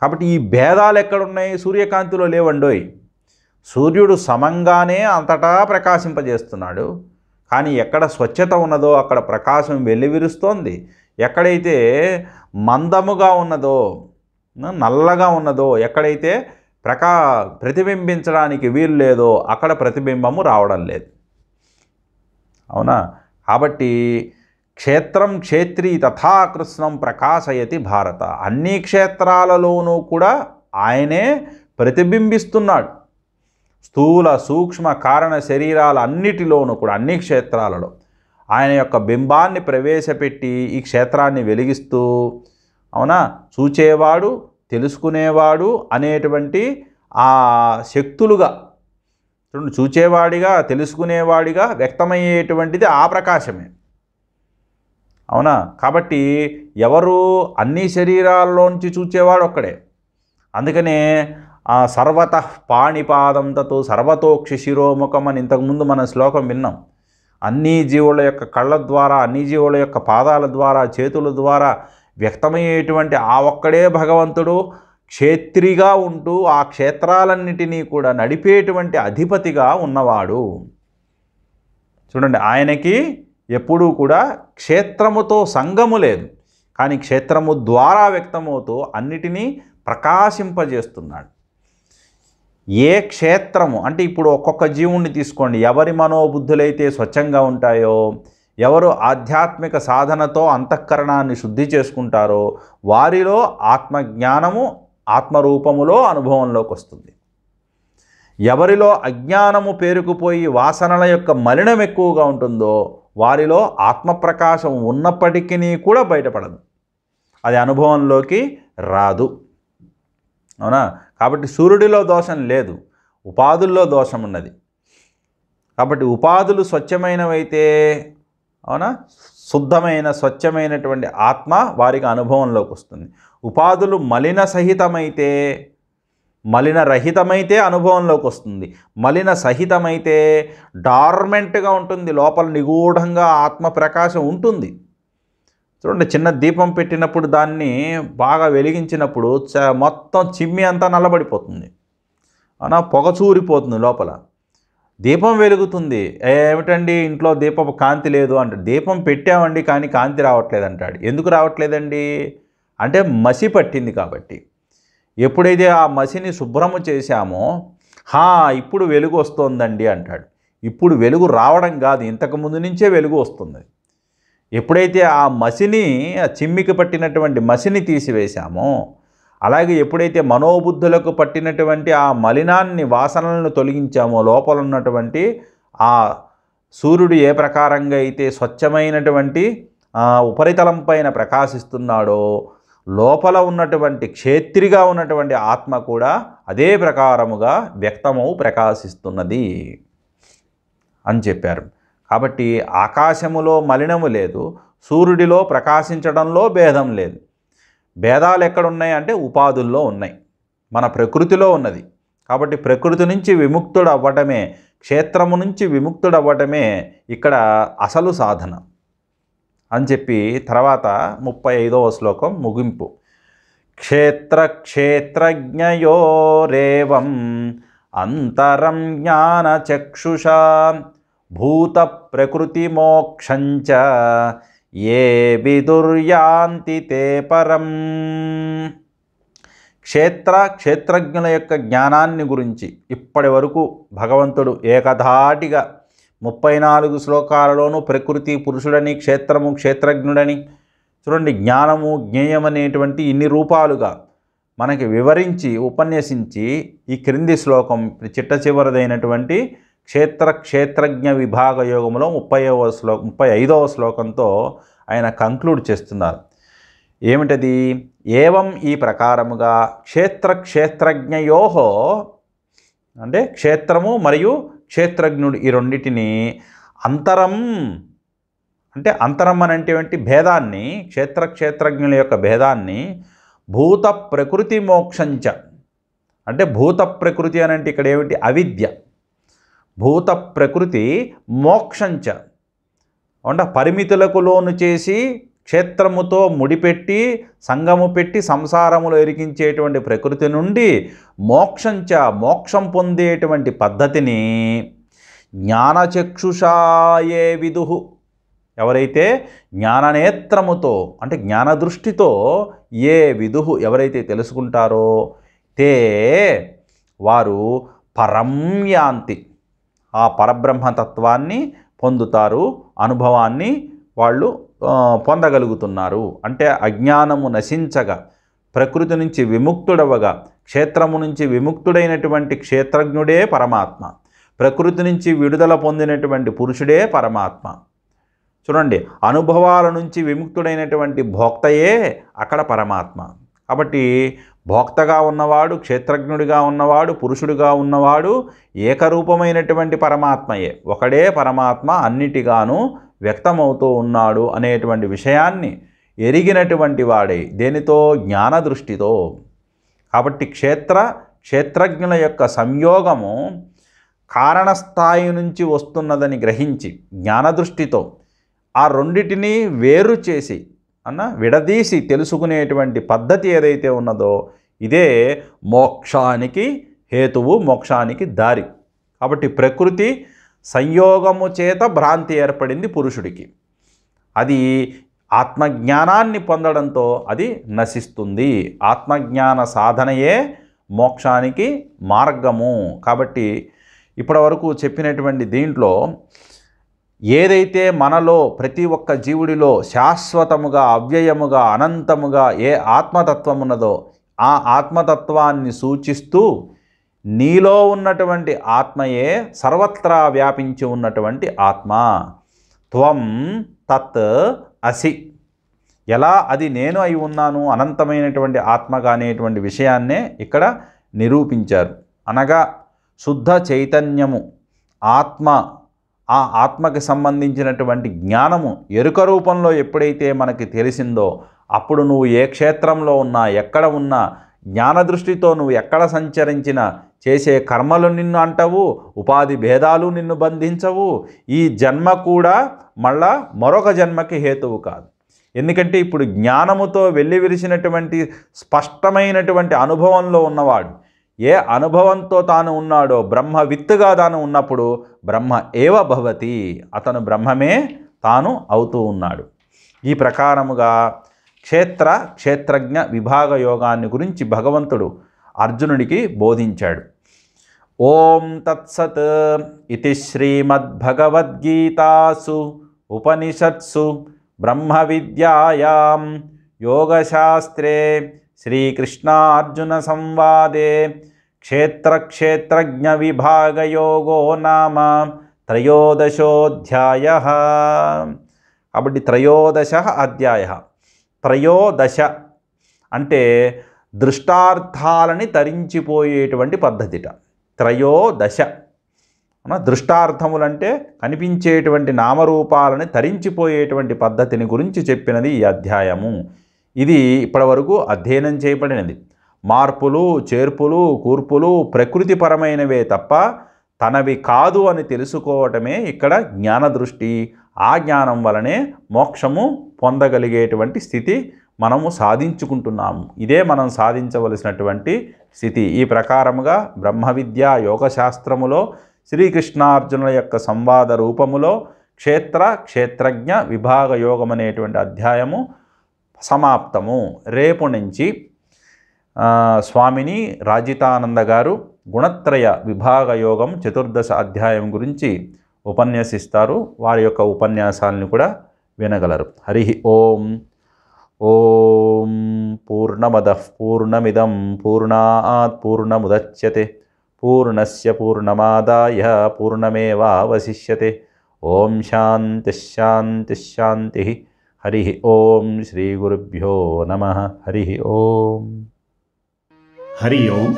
కాబట్టి ఈ భేదాలు ఎక్కడున్నాయి సూర్యకాంతిలో లేవండోయ్ సూర్యుడు సమంగానే అంతటా ప్రకాశింపజేస్తున్నాడు కానీ ఎక్కడ స్వచ్ఛత ఉన్నదో అక్కడ ప్రకాశం వెల్లివిరుస్తోంది ఎక్కడైతే మందముగా ఉన్నదో నల్లగా ఉన్నదో ఎక్కడైతే ప్రకా ప్రతిబింబించడానికి వీలు లేదో అక్కడ ప్రతిబింబము రావడం లేదు అవునా కాబట్టి క్షేత్రం క్షేత్రి తథాకృష్ణం ప్రకాశయతి భారత అన్ని క్షేత్రాలలోనూ కూడా ఆయనే ప్రతిబింబిస్తున్నాడు స్థూల సూక్ష్మ కారణ శరీరాలు అన్నిటిలోనూ కూడా అన్ని క్షేత్రాలలో ఆయన యొక్క బింబాన్ని ప్రవేశపెట్టి ఈ క్షేత్రాన్ని వెలిగిస్తూ అవునా చూచేవాడు తెలుసుకునేవాడు అనేటువంటి ఆ శక్తులుగా చూడండి చూచేవాడిగా తెలుసుకునేవాడిగా వ్యక్తమయ్యేటువంటిది ఆ ప్రకాశమే అవునా కాబట్టి ఎవరు అన్ని శరీరాల్లోంచి చూచేవాడు ఒక్కడే అందుకనే సర్వత పాణిపాదంతతో సర్వతోక్షి శిరోముఖం అని ఇంతకుముందు మన శ్లోకం విన్నాం అన్ని జీవుల యొక్క కళ్ళ ద్వారా అన్ని జీవుల యొక్క పాదాల ద్వారా చేతుల ద్వారా వ్యక్తమయ్యేటువంటి ఆ ఒక్కడే భగవంతుడు క్షేత్రిగా ఉంటూ ఆ క్షేత్రాలన్నిటినీ కూడా నడిపేటువంటి అధిపతిగా ఉన్నవాడు చూడండి ఆయనకి ఎప్పుడూ కూడా క్షేత్రముతో సంగము లేదు కానీ క్షేత్రము ద్వారా వ్యక్తమవుతూ అన్నిటినీ ప్రకాశింపజేస్తున్నాడు ఏ క్షేత్రము అంటే ఇప్పుడు ఒక్కొక్క జీవుణ్ణి తీసుకోండి ఎవరి మనోబుద్ధులైతే స్వచ్ఛంగా ఉంటాయో ఎవరు ఆధ్యాత్మిక సాధనతో అంతఃకరణాన్ని శుద్ధి చేసుకుంటారో వారిలో ఆత్మజ్ఞానము ఆత్మరూపములో అనుభవంలోకి వస్తుంది ఎవరిలో అజ్ఞానము పేరుకుపోయి వాసనల యొక్క మలినం ఎక్కువగా ఉంటుందో వారిలో ఆత్మప్రకాశం ఉన్నప్పటికీ కూడా బయటపడదు అది అనుభవంలోకి రాదు అవునా కాబట్టి సూర్యుడిలో దోషం లేదు ఉపాధుల్లో దోషం ఉన్నది కాబట్టి ఉపాధులు స్వచ్ఛమైనవైతే అవునా శుద్ధమైన స్వచ్ఛమైనటువంటి ఆత్మ వారికి అనుభవంలోకి వస్తుంది ఉపాధులు మలిన సహితమైతే మలిన రహితమైతే అనుభవంలోకి వస్తుంది మలిన సహితమైతే డార్మెంట్గా ఉంటుంది లోపల నిగూఢంగా ఆత్మ ప్రకాశం ఉంటుంది చూడండి చిన్న దీపం పెట్టినప్పుడు దాన్ని బాగా వెలిగించినప్పుడు మొత్తం చిమ్మి అంతా నల్లబడిపోతుంది పొగ చూరిపోతుంది లోపల దీపం వెలుగుతుంది ఏమిటండి ఇంట్లో దీప కాంతి లేదు అంటే దీపం పెట్టామండి కానీ కాంతి రావట్లేదు అంటాడు ఎందుకు రావట్లేదండి అంటే మసి పట్టింది కాబట్టి ఎప్పుడైతే ఆ మసిని శుభ్రము చేశామో హా ఇప్పుడు వెలుగు వస్తోందండి అంటాడు ఇప్పుడు వెలుగు రావడం కాదు ఇంతకుముందు నుంచే వెలుగు వస్తుంది ఎప్పుడైతే ఆ మసిని ఆ చిమ్మికి పట్టినటువంటి మసిని తీసివేశామో అలాగే ఎప్పుడైతే మనోబుద్ధులకు పట్టినటువంటి ఆ మలినాన్ని వాసనలను తొలగించామో లోపల ఉన్నటువంటి ఆ సూర్యుడు ఏ ప్రకారంగా అయితే స్వచ్ఛమైనటువంటి ఉపరితలం పైన ప్రకాశిస్తున్నాడో లోపల ఉన్నటువంటి క్షేత్రిగా ఉన్నటువంటి ఆత్మ కూడా అదే ప్రకారముగా వ్యక్తమవు ప్రకాశిస్తున్నది అని చెప్పారు కాబట్టి ఆకాశములో మలినము లేదు సూర్యుడిలో ప్రకాశించడంలో భేదం లేదు భేదాలు ఎక్కడున్నాయి అంటే ఉపాధుల్లో ఉన్నాయి మన ప్రకృతిలో ఉన్నది కాబట్టి ప్రకృతి నుంచి విముక్తుడు అవ్వటమే క్షేత్రము నుంచి విముక్తుడు అవ్వటమే ఇక్కడ అసలు సాధన అని చెప్పి తర్వాత ముప్పై ఐదవ శ్లోకం ముగింపు క్షేత్ర క్షేత్రజ్ఞయోరేవం అంతరం జ్ఞానచక్షుషా భూత ప్రకృతి మోక్షంచ ఏ విదుర్యాంతి తే పరం క్షేత్ర క్షేత్రజ్ఞుల యొక్క జ్ఞానాన్ని గురించి ఇప్పటి వరకు భగవంతుడు ఏకధాటిగా ముప్పై నాలుగు శ్లోకాలలోనూ ప్రకృతి పురుషుడని క్షేత్రము క్షేత్రజ్ఞుడని చూడండి జ్ఞానము జ్ఞేయం అనేటువంటి ఇన్ని రూపాలుగా మనకి వివరించి ఉపన్యసించి ఈ క్రింది శ్లోకం చిట్ట చివరిదైనటువంటి క్షేత్ర క్షేత్రజ్ఞ విభాగ యోగంలో ముప్పైవ శ్లో ముప్పై ఐదవ శ్లోకంతో ఆయన కంక్లూడ్ చేస్తున్నారు ఏమిటది ఏవం ఈ ప్రకారముగా క్షేత్ర క్షేత్రజ్ఞయోహో అంటే క్షేత్రము మరియు క్షేత్రజ్ఞుడు ఈ రెండింటిని అంతరం అంటే అంతరం అనేటువంటి భేదాన్ని క్షేత్ర క్షేత్రజ్ఞుల యొక్క భేదాన్ని భూత ప్రకృతి మోక్షంచ అంటే భూత ప్రకృతి అనంటే ఇక్కడ ఏమిటి అవిద్య భూత ప్రకృతి మోక్షంచ అంట పరిమితులకు లోను చేసి క్షేత్రముతో ముడిపెట్టి సంగము పెట్టి సంసారములు ఎరికించేటువంటి ప్రకృతి నుండి మోక్షంచ మోక్షం పొందేటువంటి పద్ధతిని జ్ఞానచక్షుషాయే విదు ఎవరైతే జ్ఞాననేత్రముతో అంటే జ్ఞానదృష్టితో ఏ విదు ఎవరైతే తెలుసుకుంటారో తే వారు పరం యాంతి ఆ పరబ్రహ్మతత్వాన్ని పొందుతారు అనుభవాన్ని వాళ్ళు పొందగలుగుతున్నారు అంటే అజ్ఞానము నశించగా ప్రకృతి నుంచి విముక్తుడవగా క్షేత్రము నుంచి విముక్తుడైనటువంటి క్షేత్రజ్ఞుడే పరమాత్మ ప్రకృతి నుంచి విడుదల పొందినటువంటి పురుషుడే పరమాత్మ చూడండి అనుభవాల నుంచి విముక్తుడైనటువంటి భోక్తయే అక్కడ పరమాత్మ కాబట్టి భోక్తగా ఉన్నవాడు క్షేత్రజ్ఞుడిగా ఉన్నవాడు పురుషుడిగా ఉన్నవాడు ఏకరూపమైనటువంటి పరమాత్మయే ఒకడే పరమాత్మ అన్నిటిగాను వ్యక్తమవుతూ ఉన్నాడు అనేటువంటి విషయాన్ని ఎరిగినటువంటి వాడే దేనితో జ్ఞాన దృష్టితో కాబట్టి క్షేత్ర క్షేత్రజ్ఞుల యొక్క సంయోగము కారణస్థాయి నుంచి వస్తున్నదని గ్రహించి జ్ఞానదృష్టితో ఆ రెండిటిని వేరు చేసి అన్న విడదీసి తెలుసుకునేటువంటి పద్ధతి ఏదైతే ఉన్నదో ఇదే మోక్షానికి హేతువు మోక్షానికి దారి కాబట్టి ప్రకృతి సంయోగము చేత భ్రాంతి ఏర్పడింది పురుషుడికి అది ఆత్మజ్ఞానాన్ని పొందడంతో అది నశిస్తుంది ఆత్మజ్ఞాన సాధనయే మోక్షానికి మార్గము కాబట్టి ఇప్పటివరకు చెప్పినటువంటి దీంట్లో ఏదైతే మనలో ప్రతి ఒక్క జీవుడిలో శాశ్వతముగా అవ్యయముగా అనంతముగా ఏ ఆత్మతత్వం ఉన్నదో ఆ ఆత్మతత్వాన్ని సూచిస్తూ నీలో ఉన్నటువంటి ఆత్మయే సర్వత్రా వ్యాపించి ఉన్నటువంటి ఆత్మ త్వం తత్ అసి ఎలా అది నేను అయి ఉన్నాను అనంతమైనటువంటి ఆత్మగా అనేటువంటి విషయాన్నే ఇక్కడ నిరూపించారు అనగా శుద్ధ చైతన్యము ఆత్మ ఆ ఆత్మకి సంబంధించినటువంటి జ్ఞానము ఎరుక రూపంలో ఎప్పుడైతే మనకి తెలిసిందో అప్పుడు నువ్వు ఏ క్షేత్రంలో ఉన్నా ఎక్కడ ఉన్నా జ్ఞానదృష్టితో నువ్వు ఎక్కడ సంచరించిన చేసే కర్మలు నిన్ను అంటవు ఉపాధి భేదాలు నిన్ను బంధించవు ఈ జన్మ కూడా మళ్ళా మరొక జన్మకి హేతువు కాదు ఎందుకంటే ఇప్పుడు జ్ఞానముతో వెళ్ళి విరిసినటువంటి స్పష్టమైనటువంటి అనుభవంలో ఉన్నవాడు ఏ అనుభవంతో తాను ఉన్నాడో బ్రహ్మ విత్తుగా తాను ఉన్నప్పుడు బ్రహ్మ ఏవ భవతి అతను బ్రహ్మమే తాను అవుతూ ఉన్నాడు ఈ ప్రకారముగా క్షేత్ర క్షేత్రజ్ఞ విభాగ యోగాన్ని గురించి భగవంతుడు అర్జునుడికి బోధించాడు ఓం తత్సత్ ఇది శ్రీమద్భగవద్గీతాసు ఉపనిషత్సు బ్రహ్మ విద్యాయాం యోగశాస్త్రే శ్రీకృష్ణార్జున సంవాదే క్షేత్రక్షేత్రజ్ఞ విభాగయోగో నామ త్రయోదశోధ్యాయ కాబట్టి త్రయోదశ అధ్యాయ త్రయోదశ అంటే దృష్టార్థాలని తరించిపోయేటువంటి పద్ధతిట త్రయోదశ దృష్టార్థములంటే కనిపించేటువంటి నామరూపాలని తరించిపోయేటువంటి పద్ధతిని గురించి చెప్పినది ఈ అధ్యాయము ఇది ఇప్పటివరకు అధ్యయనం చేయబడినది మార్పులు చేర్పులు కూర్పులు ప్రకృతిపరమైనవే తప్ప తనవి కాదు అని తెలుసుకోవటమే ఇక్కడ జ్ఞాన దృష్టి ఆ జ్ఞానం వలనే మోక్షము పొందగలిగేటువంటి స్థితి మనము సాధించుకుంటున్నాము ఇదే మనం సాధించవలసినటువంటి స్థితి ఈ ప్రకారముగా బ్రహ్మ విద్య యోగశాస్త్రములో శ్రీకృష్ణార్జునుల యొక్క సంవాద రూపములో క్షేత్ర క్షేత్రజ్ఞ విభాగ యోగం అనేటువంటి అధ్యాయము సమాప్తము రేపు నుంచి స్వామిని రాజితానంద గారు గుణత్రయ విభాగ యోగం చతుర్దశ అధ్యాయం గురించి ఉపన్యసిస్తారు వారి యొక్క ఉపన్యాసాలను కూడా వినగలరు హరి ఓం ఓం పూర్ణమద పూర్ణమిదం పూర్ణాత్ పూర్ణముద్యతే పూర్ణస్ పూర్ణమాదాయ పూర్ణమేవాశిష్యే ఓం శాంతిశాంతిశాంతి హరి ఓం శ్రీ గురుభ్యో నమ హరి ఓం హరి ఓం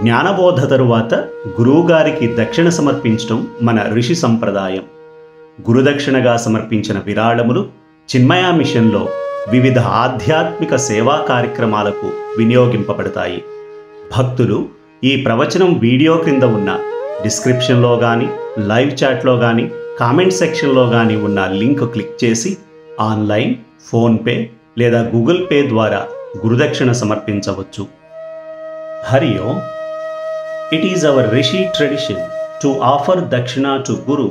జ్ఞానబోధ తరువాత గురువుగారికి దక్షిణ సమర్పించడం మన ఋషి సంప్రదాయం గురుదక్షిణగా సమర్పించిన విరాళములు చిన్మయా మిషన్లో వివిధ ఆధ్యాత్మిక సేవా కార్యక్రమాలకు వినియోగింపబడతాయి భక్తులు ఈ ప్రవచనం వీడియో క్రింద ఉన్న డిస్క్రిప్షన్లో కానీ లైవ్ చాట్లో కానీ కామెంట్ సెక్షన్లో కానీ ఉన్న లింక్ క్లిక్ చేసి ఆన్లైన్ ఫోన్పే లేదా గూగుల్ పే ద్వారా గురుదక్షిణ సమర్పించవచ్చు Hari Om it is our rishi tradition to offer dakshina to guru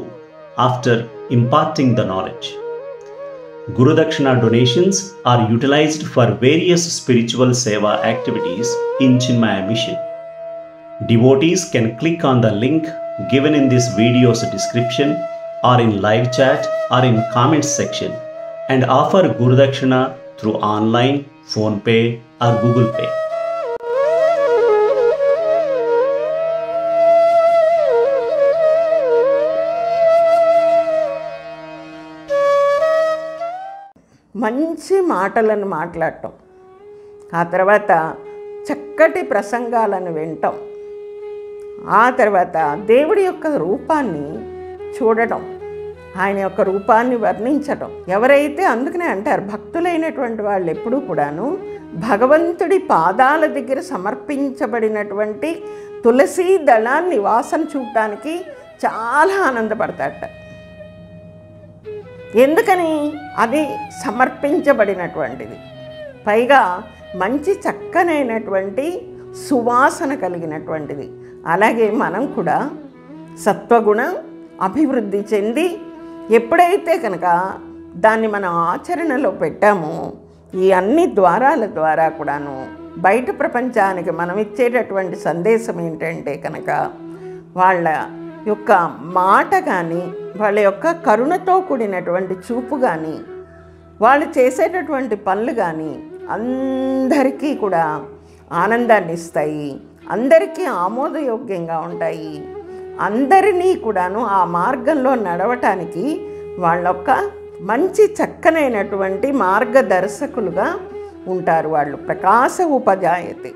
after imparting the knowledge gurudakshina donations are utilized for various spiritual seva activities in Chinmaya Mission devotees can click on the link given in this videos description or in live chat or in comments section and offer Guru Dakshina through online, Phone Pay or Google Pay. మంచి మాటలను మాట్లాడటం ఆ తర్వాత చక్కటి ప్రసంగాలను వినటం ఆ తర్వాత దేవుడి యొక్క రూపాన్ని చూడటం ఆయన యొక్క రూపాన్ని వర్ణించటం ఎవరైతే అందుకనే అంటారు భక్తులైనటువంటి వాళ్ళు ఎప్పుడూ కూడాను భగవంతుడి పాదాల దగ్గర సమర్పించబడినటువంటి తులసీ దళాన్ని వాసన చూడటానికి చాలా ఆనందపడతాడట ఎందుకని అది సమర్పించబడినటువంటిది పైగా మంచి చక్కనైనటువంటి సువాసన కలిగినటువంటిది అలాగే మనం కూడా సత్వగుణం అభివృద్ధి చెంది ఎప్పుడైతే కనుక దాన్ని మనం ఆచరణలో పెట్టామో ఈ అన్ని ద్వారాల ద్వారా కూడాను బయట ప్రపంచానికి మనం ఇచ్చేటటువంటి సందేశం ఏంటంటే కనుక వాళ్ళ యొక్క మాట కానీ వాళ్ళ యొక్క కరుణతో కూడినటువంటి చూపు కానీ వాళ్ళు చేసేటటువంటి పనులు కానీ అందరికీ కూడా ఆనందాన్ని ఇస్తాయి అందరికీ ఆమోదయోగ్యంగా ఉంటాయి అందరినీ కూడాను ఆ మార్గంలో నడవటానికి వాళ్ళొక్క మంచి చక్కనైనటువంటి మార్గదర్శకులుగా ఉంటారు వాళ్ళు ప్రకాశ ఉపాధ్యాయతి